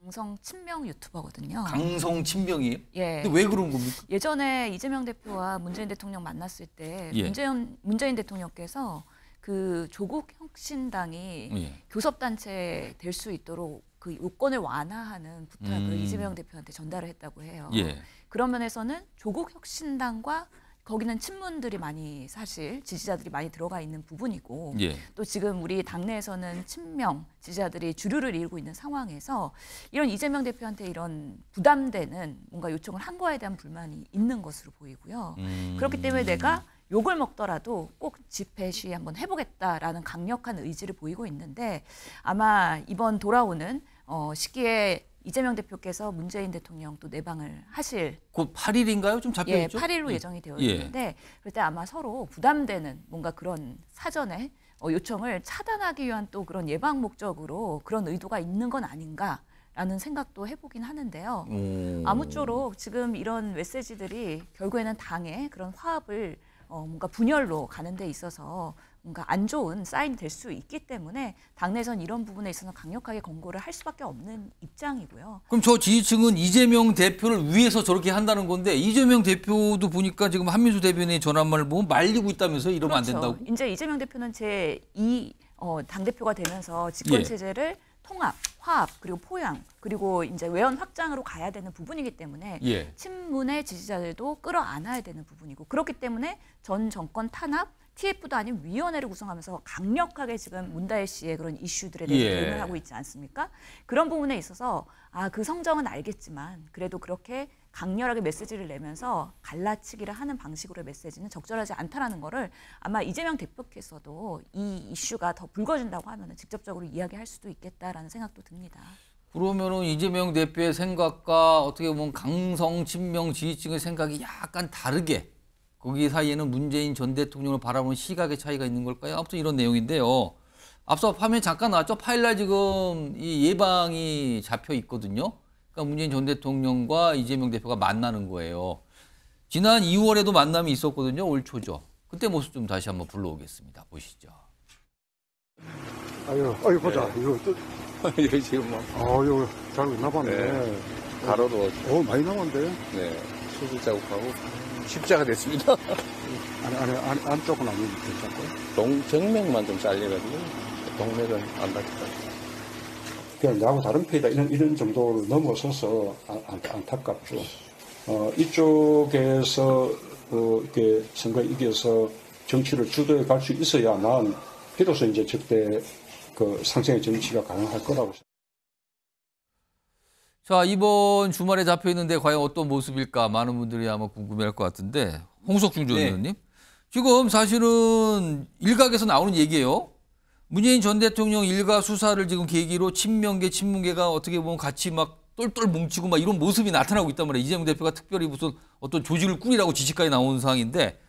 강성 친명 유튜버거든요. 강성 친명이에요? 예. 근데 왜 그런 겁니까? 예전에 이재명 대표와 문재인 대통령 만났을 때 예. 문재인, 문재인 대통령께서 그 조국 혁신당이 예. 교섭단체 될 수 있도록 그 요건을 완화하는 부탁을 음. 이재명 대표한테 전달을 했다고 해요. 예. 그런 면에서는 조국 혁신당과 거기는 친문들이 많이 사실 지지자들이 많이 들어가 있는 부분이고 예. 또 지금 우리 당내에서는 친명 지지자들이 주류를 이루고 있는 상황에서 이런 이재명 대표한테 이런 부담되는 뭔가 요청을 한 거에 대한 불만이 있는 것으로 보이고요. 음. 그렇기 때문에 내가 욕을 먹더라도 꼭 집회 시 한번 해보겠다라는 강력한 의지를 보이고 있는데 아마 이번 돌아오는 어, 시기에 이재명 대표께서 문재인 대통령 또 내방을 하실 곧 8일인가요? 좀 잡혀 예, 있죠? 8일로 예. 정이 되어 있는데 예. 그때 아마 서로 부담되는 뭔가 그런 사전에 어, 요청을 차단하기 위한 또 그런 예방 목적으로 그런 의도가 있는 건 아닌가. 라는 생각도 해보긴 하는데요. 음. 아무쪼록 지금 이런 메시지들이 결국에는 당의 그런 화합을 어, 뭔가 분열로 가는 데 있어서 뭔가 안 좋은 사인이 될수 있기 때문에 당내선 이런 부분에 있어서 강력하게 권고를 할 수밖에 없는 입장이고요. 그럼 저 지지층은 이재명 대표를 위해서 저렇게 한다는 건데 이재명 대표도 보니까 지금 한민수 대변인의 전화말을 말리고 있다면서 이러면 그렇죠. 안 된다고. 이제 이재명 대표는 제2 어, 대표가 되면서 예. 집권체제를 예. 통합, 화합, 그리고 포양 그리고 이제 외연 확장으로 가야 되는 부분이기 때문에 예. 친문의 지지자들도 끌어안아야 되는 부분이고 그렇기 때문에 전 정권 탄압 TF도 아닌 위원회를 구성하면서 강력하게 지금 문다혜 씨의 그런 이슈들에 대해서 예. 대응을 하고 있지 않습니까? 그런 부분에 있어서 아 그 성정은 알겠지만 그래도 그렇게 강렬하게 메시지를 내면서 갈라치기를 하는 방식으로 메시지는 적절하지 않다라는 거를 아마 이재명 대표께서도 이 이슈가 더 불거진다고 하면 직접적으로 이야기할 수도 있겠다라는 생각도 듭니다. 그러면은 이재명 대표의 생각과 어떻게 보면 강성 친명 지지층의 생각이 약간 다르게 거기 사이에는 문재인 전 대통령을 바라보는 시각의 차이가 있는 걸까요? 아무튼 이런 내용인데요. 앞서 화면 잠깐 나왔죠? 파일날 지금 이 예방이 잡혀 있거든요. 그러니까 문재인 전 대통령과 이재명 대표가 만나는 거예요. 지난 2월에도 만남이 있었거든요. 올 초죠. 그때 모습 좀 다시 한번 불러오겠습니다. 보시죠. 아유, 아유 어, 네. 보자. 네. 이거 또 이거 지금 막 뭐. 아유, 잘 남았네. 네. 어. 가로도 어, 많이 나았는데 네. 수술 자국하고 십자가 됐습니다. 안에 안에 안, 안쪽은 아니고 괜찮고요. 동 정맥만 좀 잘려가지고 동맥은 안 다쳤다. 그냥 나하고 다른 편이다 이런 이런 정도로 넘어서서 아, 안, 타깝죠 어, 이쪽에서 어, 이렇게 선거 이겨서 정치를 주도해 갈 수 있어야만 비로소 이제 적대 그 상생의 정치가 가능할 거라고. 자 이번 주말에 잡혀 있는데 과연 어떤 모습일까 많은 분들이 아마 궁금해할 것 같은데 홍석중 전 네. 의원님 지금 사실은 일각에서 나오는 얘기예요. 문재인 전 대통령 일가 수사를 지금 계기로 친명계, 친문계가 어떻게 보면 같이 막 똘똘 뭉치고 막 이런 모습이 나타나고 있단 말이에요. 이재명 대표가 특별히 무슨 어떤 조직을 꾸리라고 지시까지 나온 상황인데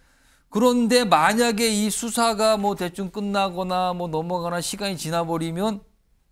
그런데 만약에 이 수사가 뭐 대충 끝나거나 뭐 넘어가나 시간이 지나버리면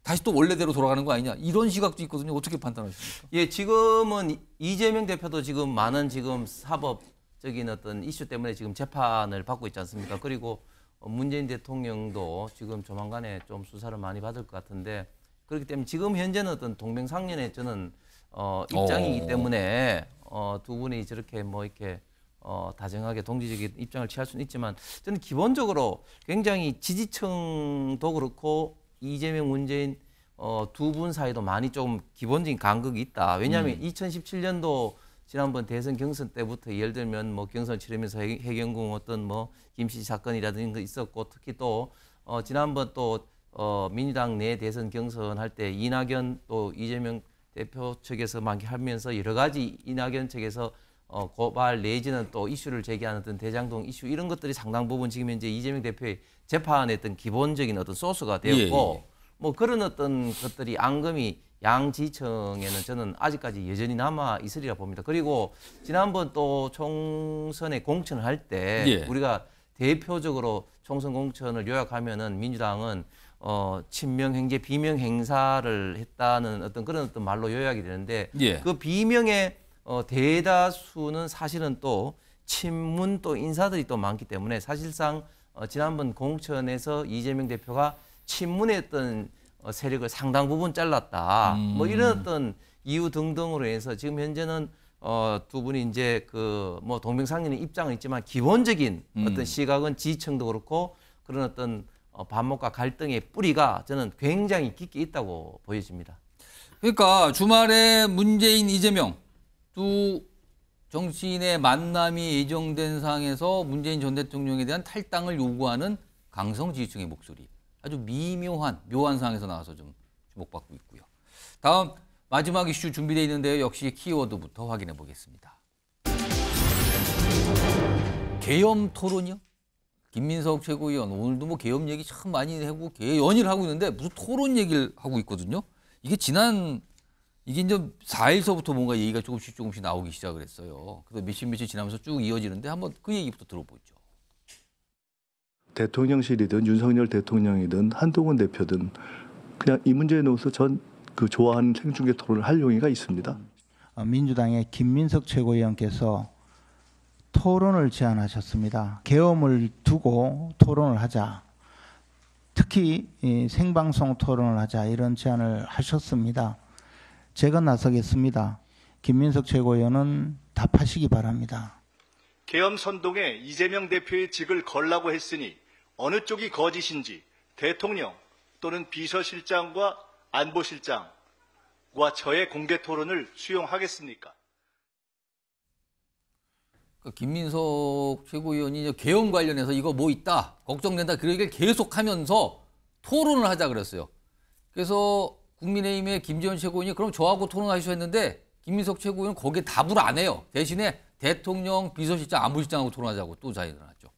다시 또 원래대로 돌아가는 거 아니냐 이런 시각도 있거든요. 어떻게 판단하십니까? 예, 지금은 이재명 대표도 지금 많은 지금 사법적인 어떤 이슈 때문에 지금 재판을 받고 있지 않습니까? 그리고 어, 문재인 대통령도 지금 조만간에 좀 수사를 많이 받을 것 같은데 그렇기 때문에 지금 현재는 어떤 동맹상련의 저는 어, 입장이기 오. 어. 때문에 어, 두 분이 저렇게 뭐 이렇게 어, 다정하게 동지적인 입장을 취할 수는 있지만 저는 기본적으로 굉장히 지지층도 그렇고 이재명 문재인 어, 두 분 사이도 많이 좀 기본적인 간극이 있다. 왜냐하면 음. 2017년도 지난번 대선 경선 때부터 예를 들면 뭐 경선 치르면서 해경궁 어떤 뭐 김씨 사건이라든지 있었고 특히 또 어, 지난번 또 어, 민주당 내 대선 경선할 때 이낙연 또 이재명 대표 측에서 막 하면서 여러 가지 이낙연 측에서 어, 고발 내지는 또 이슈를 제기하는 어떤 대장동 이슈 이런 것들이 상당 부분 지금 현재 이재명 대표의 재판의 어떤 기본적인 어떤 소스가 예, 되었고 예, 예. 뭐 그런 어떤 것들이 앙금이 양지청에는 저는 아직까지 여전히 남아 있으리라 봅니다. 그리고 지난번 또 총선에 공천할 을때 예. 우리가 대표적으로 총선 공천을 요약하면은 민주당은 어, 친명 행제 비명 행사를 했다는 어떤 그런 어떤 말로 요약이 되는데 예. 그 비명의 어, 대다수는 사실은 또 친문 또 인사들이 또 많기 때문에 사실상 어, 지난번 공천에서 이재명 대표가 친문했던 어, 세력을 상당 부분 잘랐다. 음. 뭐 이런 음. 어떤 이유 등등으로 해서 지금 현재는 어, 두 분이 이제 그 뭐 동병상련의 입장은 있지만 기본적인 음. 어떤 시각은 지지층도 그렇고 그런 어떤 어, 반목과 갈등의 뿌리가 저는 굉장히 깊게 있다고 보여집니다. 그러니까 주말에 문재인 이재명 두 정치인의 만남이 예정된 상에서 황 문재인 전 대통령에 대한 탈당을 요구하는 강성 지지층의 목소리 아주 미묘한 묘한 상에서 황 나와서 좀 주목받고 있고요. 다음 마지막 이슈 준비되어 있는데요. 역시 키워드부터 확인해 보겠습니다. 개엄 토론이요? 김민석 최고위원 오늘도 뭐 개엄 얘기 참 많이 하고 개연일 하고 있는데 무슨 토론 얘기를 하고 있거든요. 이게 지난 이게 이제 4일서부터 뭔가 얘기가 조금씩 조금씩 나오기 시작을 했어요. 그래서 몇십 며칠 지나면서 쭉 이어지는데 한번 그 얘기부터 들어보죠. 대통령실이든 윤석열 대통령이든 한동훈 대표든 그냥 이 문제에 놓여서 전그 좋아하는 생중계 토론을 할 용의가 있습니다. 어, 민주당의 김민석 최고위원께서 토론을 제안하셨습니다. 계엄을 두고 토론을 하자. 특히 생방송 토론을 하자 이런 제안을 하셨습니다. 제가 나서겠습니다. 김민석 최고위원은 답하시기 바랍니다. 계엄 선동에 이재명 대표의 직을 걸라고 했으니 어느 쪽이 거짓인지 대통령 또는 비서실장과 안보실장과 저의 공개 토론을 수용하겠습니까? 그 김민석 최고위원이 개헌 관련해서 이거 뭐 있다 걱정된다 그 얘기를 계속하면서 토론을 하자 그랬어요. 그래서 국민의힘의 김재현 최고위원이 그럼 저하고 토론하시오 했는데 김민석 최고위원은 거기에 답을 안 해요. 대신에 대통령 비서실장 안보실장하고 토론하자고 또 자인을 하죠.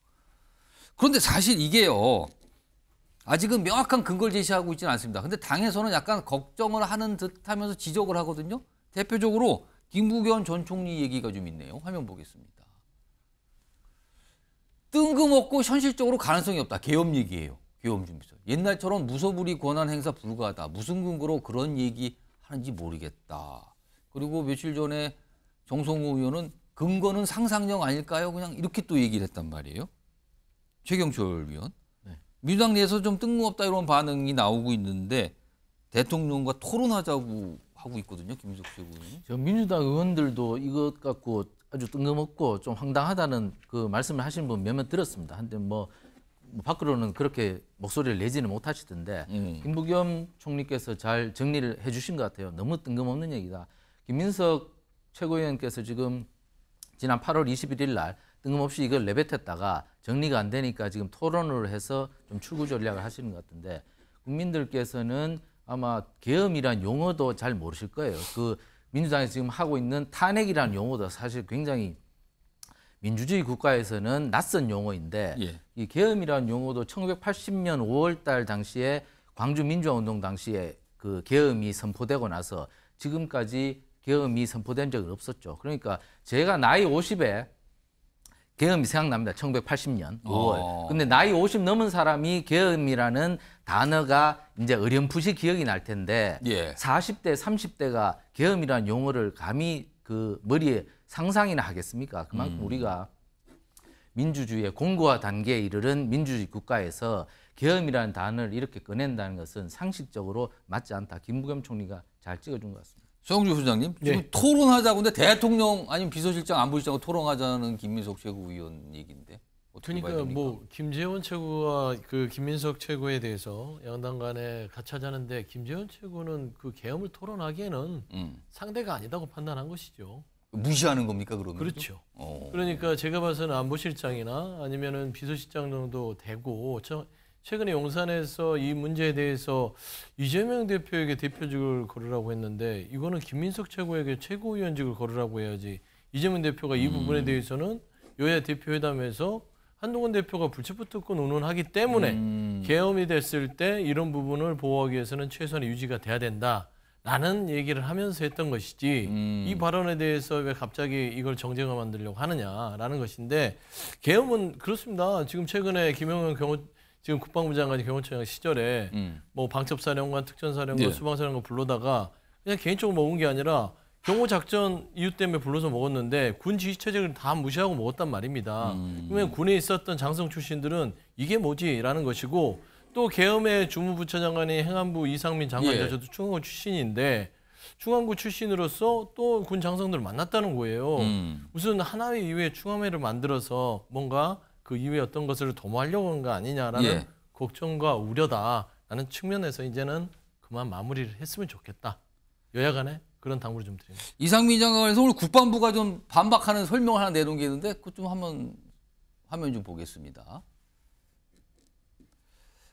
그런데 사실 이게요. 아직은 명확한 근거를 제시하고 있지는 않습니다. 근데 당에서는 약간 걱정을 하는 듯하면서 지적을 하거든요. 대표적으로 김부겸 전 총리 얘기가 좀 있네요. 화면 보겠습니다. 뜬금없고 현실적으로 가능성이 없다. 개엄 얘기예요. 개엄 준비서 옛날처럼 무소불위 권한 행사 불가하다. 무슨 근거로 그런 얘기 하는지 모르겠다. 그리고 며칠 전에 정성호 의원은 근거는 상상력 아닐까요? 그냥 이렇게 또 얘기를 했단 말이에요. 최경철 위원. 민주당 내에서 좀 뜬금없다 이런 반응이 나오고 있는데 대통령과 토론하자고 하고 있거든요. 김민석 최고위 민주당 의원들도 이것 갖고 아주 뜬금없고 좀 황당하다는 그 말씀을 하시분 몇몇 들었습니다. 한데 뭐, 뭐 밖으로는 그렇게 목소리를 내지는 못하시던데 음. 김부겸 총리께서 잘 정리를 해주신 것 같아요. 너무 뜬금없는 얘기다. 김민석 최고위원께서 지금 지난 8월 21일 날 뜬금없이 이걸 내뱉었다가 정리가 안 되니까 지금 토론을 해서 좀 출구 전략을 하시는 것 같은데 국민들께서는 아마 계엄이란 용어도 잘 모르실 거예요. 그 민주당이 지금 하고 있는 탄핵이라는 용어도 사실 굉장히 민주주의 국가에서는 낯선 용어인데 예. 이 계엄이라는 용어도 1980년 5월달 당시에 광주 민주화운동 당시에 그 계엄이 선포되고 나서 지금까지 계엄이 선포된 적은 없었죠. 그러니까 제가 나이 50에 계엄이 생각납니다. 1980년 5월. 오. 근데 나이 50 넘은 사람이 계엄이라는 단어가 이제 어렴풋이 기억이 날 텐데 예. 40대, 30대가 계엄이라는 용어를 감히 그 머리에 상상이나 하겠습니까? 그만큼 음. 우리가 민주주의의 공고화 단계에 이르는 민주주의 국가에서 계엄이라는 단어를 이렇게 꺼낸다는 것은 상식적으로 맞지 않다. 김부겸 총리가 잘 찍어준 것 같습니다. 정주 소장님 지금 네. 토론하자고근데 대통령 아니면 비서실장 안보실장 토론하자는 김민석 최고위원 얘기인데 그러니까 뭐 김재원 최고와 그 김민석 최고에 대해서 양당 간에 같이 하자는데 김재원 최고는 그개엄을 토론하기에는 음. 상대가 아니다고 판단한 것이죠. 무시하는 겁니까 그러면? 그렇죠. 오. 어. 그러니까 제가 봐서는 안보실장이나 아니면은 비서실장 정도 되고 최근에 용산에서 이 문제에 대해서 이재명 대표에게 대표직을 거르라고 했는데 이거는 김민석 최고에게 최고위원직을 거르라고 해야지 이재명 대표가 이 음. 부분에 대해서는 여야 대표회담에서 한동훈 대표가 불체포특권 운운하기 때문에 음. 계엄이 됐을 때 이런 부분을 보호하기 위해서는 최소한의 유지가 돼야 된다라는 얘기를 하면서 했던 것이지 음. 이 발언에 대해서 왜 갑자기 이걸 정쟁을 만들려고 하느냐라는 것인데 계엄은 그렇습니다. 지금 최근에 김영현 경호 지금 국방부 장관이 경호처장 시절에 음. 뭐 방첩사령관, 특전사령관, 예. 수방사령관 불러다가 그냥 개인적으로 먹은 게 아니라 경호 작전 이유 때문에 불러서 먹었는데 군 지휘 체제를 다 무시하고 먹었단 말입니다. 음. 그러면 군에 있었던 장성 출신들은 이게 뭐지라는 것이고 또 계엄의 주무부처장관이 행안부 이상민 장관이자 예. 저도 충안고 출신인데 중앙부 출신으로서 또 군 장성들을 만났다는 거예요. 음. 무슨 하나의 이후에 충함회를 만들어서 뭔가 그이후에 어떤 것을 도모하려고 한 거 아니냐라는 예. 걱정과 우려다라는 측면에서 이제는 그만 마무리를 했으면 좋겠다. 여야간에 그런 당부를 좀 드립니다. 이상민 장관에서 오 국방부가 좀 반박하는 설명 하나 내놓은 게 있는데 그것 좀 한번 화면 좀 보겠습니다.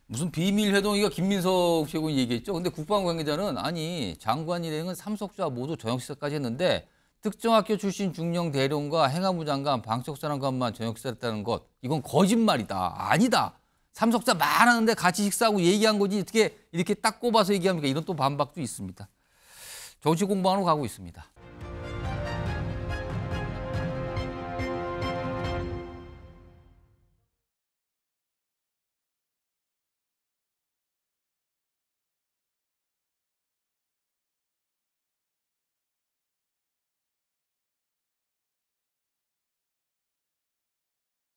무슨 비밀 회동이가 김민석 최고 얘기했죠. 근데 국방 관계자는 아니 장관 일행은 삼석자 모두 저녁 식사까지 했는데 특정학교 출신 중령 대령과 행안부 장관 방석사람과만 저녁 식사했다는 것 이건 거짓말이다 아니다 삼석사 말하는데 같이 식사하고 얘기한 거지 어떻게 이렇게 딱 꼽아서 얘기합니까 이런 또 반박도 있습니다 정치 공방으로 가고 있습니다.